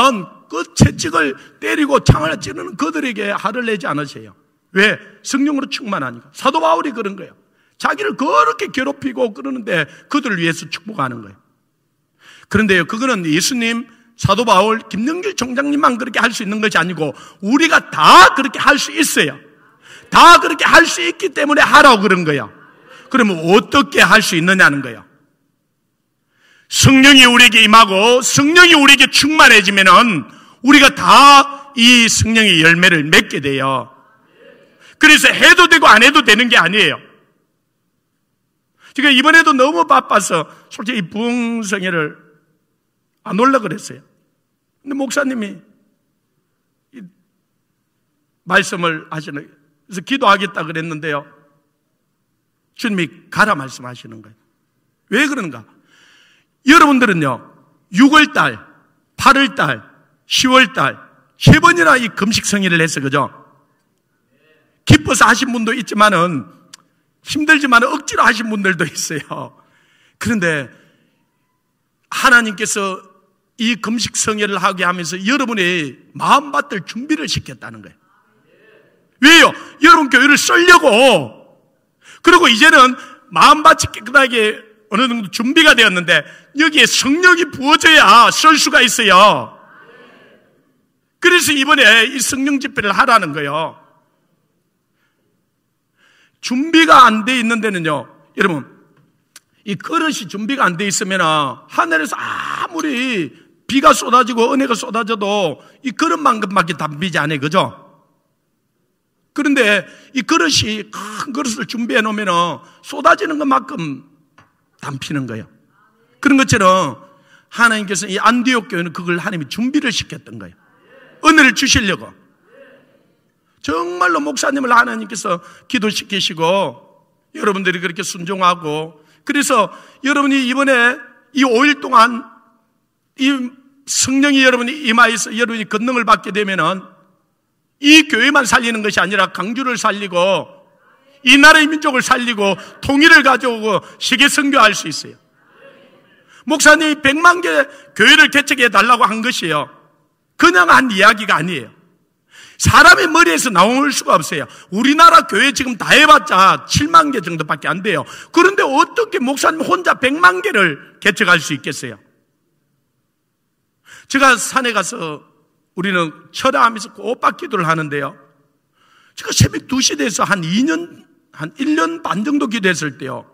그 채찍을 때리고 창을 찌르는 그들에게 화를 내지 않으세요. 왜? 성령으로 충만하니까. 사도 바울이 그런 거예요. 자기를 그렇게 괴롭히고 그러는데 그들을 위해서 축복하는 거예요. 그런데요, 그거는 예수님 사도 바울, 김능길 총장님만 그렇게 할 수 있는 것이 아니고 우리가 다 그렇게 할 수 있어요. 다 그렇게 할 수 있기 때문에 하라고 그런 거야. 그러면 어떻게 할 수 있느냐는 거야. 성령이 우리에게 임하고 성령이 우리에게 충만해지면은 우리가 다 이 성령의 열매를 맺게 돼요. 그래서 해도 되고 안 해도 되는 게 아니에요. 제가 그러니까 이번에도 너무 바빠서 솔직히 부흥성회를 안 올라 그랬어요. 근데 목사님이 말씀을 하시는 그래서 기도하겠다 그랬는데요. 주님이 가라 말씀하시는 거예요. 왜 그런가? 여러분들은요. 6월 달, 8월 달, 10월 달세 번이나 이 금식 성의를 했어 그죠? 기뻐서 하신 분도 있지만은 힘들지만 억지로 하신 분들도 있어요. 그런데 하나님께서 이 금식 성회를 하게 하면서 여러분의 마음밭들 준비를 시켰다는 거예요. 왜요? 여러분 교회를 쏠려고. 그리고 이제는 마음밭이 깨끗하게 어느 정도 준비가 되었는데 여기에 성령이 부어져야 쓸 수가 있어요. 그래서 이번에 이 성령 집회를 하라는 거예요. 준비가 안 돼 있는 데는요, 여러분, 이 그릇이 준비가 안 돼 있으면 하늘에서 아무리 비가 쏟아지고 은혜가 쏟아져도 이 그릇만큼밖에 담비지 않아요. 그죠? 그런데 이 그릇이 큰 그릇을 준비해 놓으면 쏟아지는 것만큼 담피는 거예요. 그런 것처럼 하나님께서 이 안디옥 교회는 그걸 하나님이 준비를 시켰던 거예요. 은혜를 주시려고. 정말로 목사님을 하나님께서 기도시키시고 여러분들이 그렇게 순종하고 그래서 여러분이 이번에 이 5일 동안 이 성령이 여러분이 임하여서 여러분이 권능을 받게 되면은 이 교회만 살리는 것이 아니라 강주를 살리고 이 나라의 민족을 살리고 통일을 가져오고 세계 선교할 수 있어요. 목사님이 100만 개 교회를 개척해 달라고 한 것이요. 그냥 한 이야기가 아니에요. 사람의 머리에서 나올 수가 없어요. 우리나라 교회 지금 다 해봤자 7만 개 정도밖에 안 돼요. 그런데 어떻게 목사님 혼자 100만 개를 개척할 수 있겠어요? 제가 산에 가서 우리는 철야하면서 꼬박 기도를 하는데요. 제가 새벽 2시 돼서 한 2년, 한 1년 반 정도 기도했을 때요.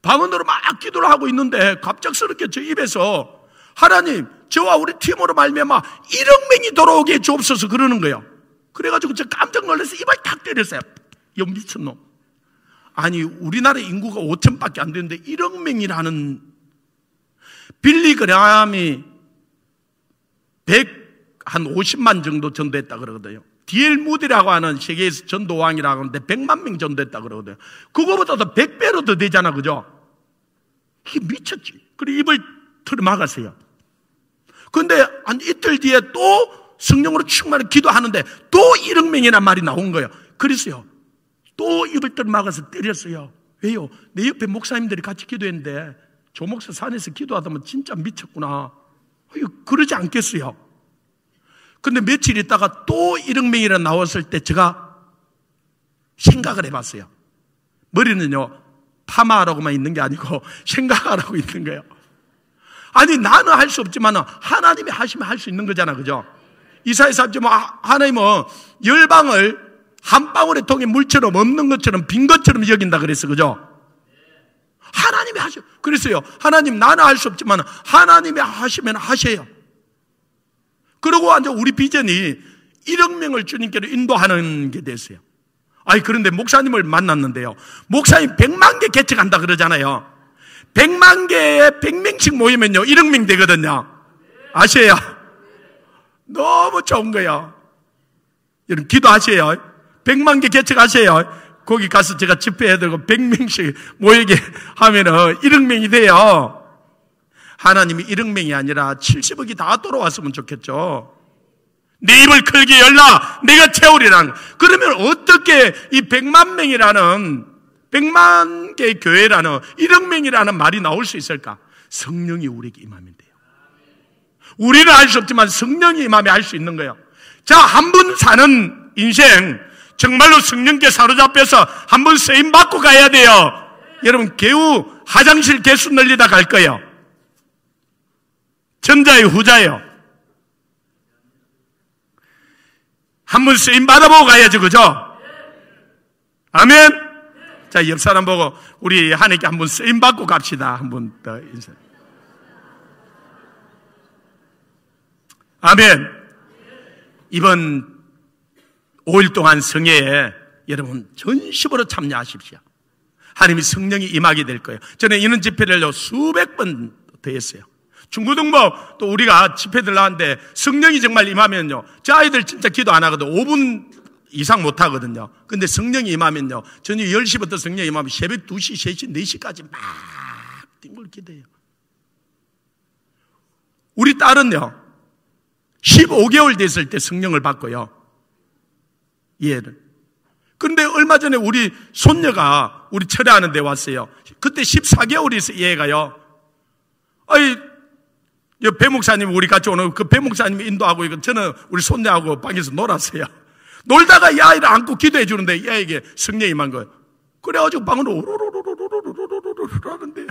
방언으로 막 기도를 하고 있는데 갑작스럽게 저 입에서 하나님, 저와 우리 팀으로 말미암아 1억 명이 돌아오게 해주옵소서 그러는 거예요. 그래가지고 저 깜짝 놀라서 입을 탁 때렸어요. 여 미친놈. 아니, 우리나라 인구가 5천밖에 안 되는데 1억 명이라는 빌리 그레함이 100, 한 50만 정도 전도했다 그러거든요. 디엘 무디라고 하는 세계에서 전도왕이라고 하는데 100만 명 전도했다 그러거든요. 그거보다도 100배로 더 되잖아, 그죠? 이게 미쳤지. 그리고 입을 틀어막았어요. 그런데한 이틀 뒤에 또 성령으로 충만을 기도하는데 또 1억 명이란 말이 나온 거예요. 그래서요. 또 입을 틀어막아서 때렸어요. 왜요? 내 옆에 목사님들이 같이 기도했는데 조목사 산에서 기도하다면 진짜 미쳤구나. 그러지 않겠어요. 근데 며칠 있다가 또 일흥명이라 나왔을 때 제가 생각을 해봤어요. 머리는요, 파마하라고만 있는 게 아니고 (laughs) 생각하라고 있는 거예요. 아니, 나는 할 수 없지만 하나님이 하시면 할 수 있는 거잖아, 그죠? 이사에서 뭐 아, 하나님은 어, 열방을 한 방울의 통에 물처럼 없는 것처럼 빈 것처럼 여긴다 그랬어, 그죠? 하나님이 하셔. 그래서요, 하나님 나는 할 수 없지만 하나님이 하시면 하셔요. 그러고 이제 우리 비전이 1억 명을 주님께로 인도하는 게 됐어요. 아니, 그런데 목사님을 만났는데요. 목사님 100만 개 개척한다 그러잖아요. 100만 개에 100명씩 모이면요, 1억 명 되거든요. 아세요? 너무 좋은 거예요. 여러분, 기도하세요. 100만 개 개척하세요. 거기 가서 제가 집회해야 되고 100명씩 모이게 하면은 1억 어, 명이 돼요. 하나님이 1억 명이 아니라 70억이 다 돌아왔으면 좋겠죠. 네 입을 크게 열라! 내가 채우리랑. 그러면 어떻게 이 100만 명이라는 100만 개의 교회라는 1억 명이라는 말이 나올 수 있을까? 성령이 우리에게 임하면 돼요. 우리는 알 수 없지만 성령이 임하면 알 수 있는 거예요. 자, 한 분 사는 인생 정말로 성령께 사로잡혀서 한 번 쓰임 받고 가야 돼요. 여러분 개우 화장실 개수 늘리다 갈 거예요. 전자의 후자예요. 한 번 쓰임 받아보고 가야죠, 그죠? 아멘. 자, 옆 사람 보고 우리 하나님께 한 번 쓰임 받고 갑시다. 한 번 더 인사. 아멘. 이번 5일 동안 성회에 여러분 전심으로 참여하십시오. 하나님이 성령이 임하게 될 거예요. 저는 이런 집회를 수백 번 더 했어요. 중고등부 또 우리가 집회들 나는데 성령이 정말 임하면요. 저 아이들 진짜 기도 안 하거든. 5분 이상 못 하거든요. 근데 성령이 임하면요. 저녁 10시부터 성령이 임하면 새벽 2시, 3시, 4시까지 막 띵을 기대요. 우리 딸은요. 15개월 됐을 때 성령을 받고요. 이를 그런데 얼마 전에 우리 손녀가 우리 철회하는 데 왔어요. 그때 14개월이 서 얘가요. 아이, 배 목사님 우리 같이 오는 그 배목사님 인도하고 이거 저는 우리 손녀하고 방에서 놀았어요. 놀다가 이 아이를 안고 기도해 주는데 얘에게 성령이 임한 거예요. 그래가지고 방으로 오로로로로로로로로로로 하는데요.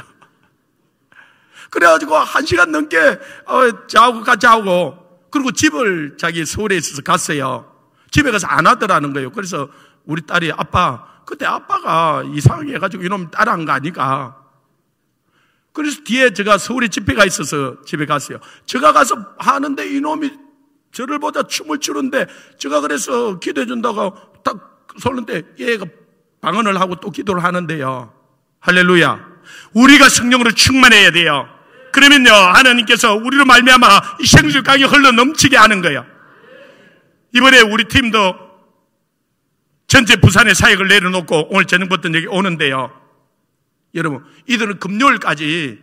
그래가지고 한 시간 넘게 어, 자고 같이 하고 그리고 집을 자기 서울에 있어서 갔어요. 집에 가서 안 하더라는 거예요. 그래서 우리 딸이 아빠, 그때 아빠가 이상하게 해가지고 이놈 따라한 거 아니까. 그래서 뒤에 제가 서울에 집회가 있어서 집에 갔어요. 제가 가서 하는데 이놈이 저를 보다 춤을 추는데 제가 그래서 기도해 준다고 딱 서는데 얘가 방언을 하고 또 기도를 하는데요. 할렐루야. 우리가 성령으로 충만해야 돼요. 그러면요 하나님께서 우리로 말미암아 이 생수 강이 흘러 넘치게 하는 거예요. 이번에 우리 팀도 전체 부산의 사역을 내려놓고 오늘 저녁부터 여기 오는데요. 여러분, 이들은 금요일까지,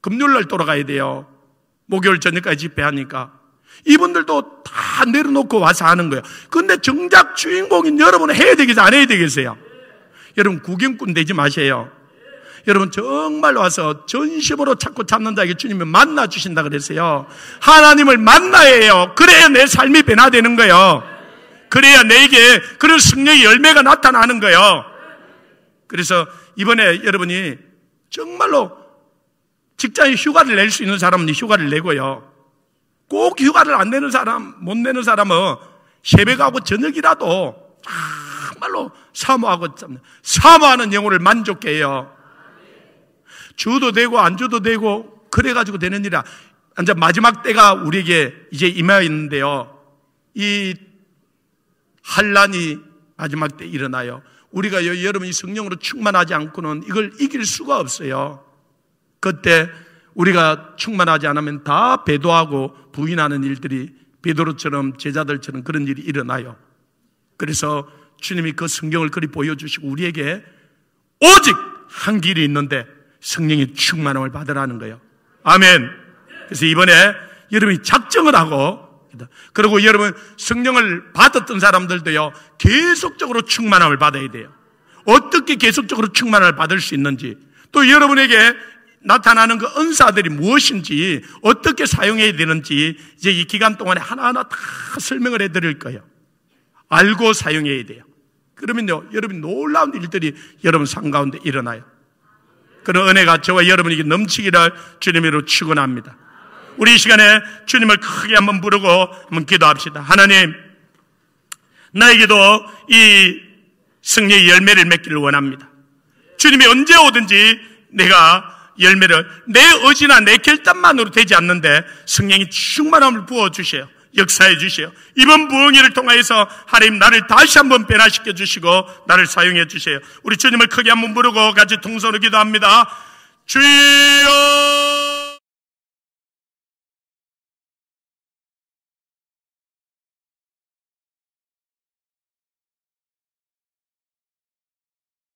금요일날 돌아가야 돼요. 목요일 저녁까지 집회하니까. 이분들도 다 내려놓고 와서 하는 거예요. 근데 정작 주인공인 여러분은 해야 되겠어요? 안 해야 되겠어요? 여러분, 구경꾼 되지 마세요. 여러분 정말 와서 전심으로 찾고 찾는다. 이게 주님이 만나 주신다 그랬어요. 하나님을 만나야 해요. 그래야 내 삶이 변화되는 거예요. 그래야 내게 그런 승리의 열매가 나타나는 거예요. 그래서 이번에 여러분이 정말로 직장에 휴가를 낼 수 있는 사람은 휴가를 내고요. 꼭 휴가를 안 내는 사람, 못 내는 사람은 새벽하고 저녁이라도 정말로 사모하고 사모하는 영혼을 만족해요. 줘도 되고 안 줘도 되고 그래가지고 되는 일이라. 이제 마지막 때가 우리에게 이제 임하여 있는데요. 이 한란이 마지막 때 일어나요. 우리가 여러분이 성령으로 충만하지 않고는 이걸 이길 수가 없어요. 그때 우리가 충만하지 않으면 다 배도하고 부인하는 일들이 베드로처럼 제자들처럼 그런 일이 일어나요. 그래서 주님이 그 성경을 그리 보여주시고 우리에게 오직 한 길이 있는데 성령이 충만함을 받으라는 거예요. 아멘. 그래서 이번에 여러분이 작정을 하고 그리고 여러분 성령을 받았던 사람들도요 계속적으로 충만함을 받아야 돼요. 어떻게 계속적으로 충만함을 받을 수 있는지 또 여러분에게 나타나는 그 은사들이 무엇인지 어떻게 사용해야 되는지 이제 이 기간 동안에 하나하나 다 설명을 해드릴 거예요. 알고 사용해야 돼요. 그러면요 여러분 놀라운 일들이 여러분 삶 가운데 일어나요. 그런 은혜가 저와 여러분에게 넘치기를 주님으로 축원합니다. 우리 시간에 주님을 크게 한번 부르고 한번 기도합시다. 하나님, 나에게도 이 승리의 열매를 맺기를 원합니다. 주님이 언제 오든지 내가 열매를 내 의지나 내 결단만으로 되지 않는데 성령이 충만함을 부어주셔요. 역사해 주시오. 이번 부흥회를 통하여서 하나님 나를 다시 한번 변화시켜 주시고 나를 사용해 주세요. 우리 주님을 크게 한번 부르고 같이 통성으로 기도합니다. 주여!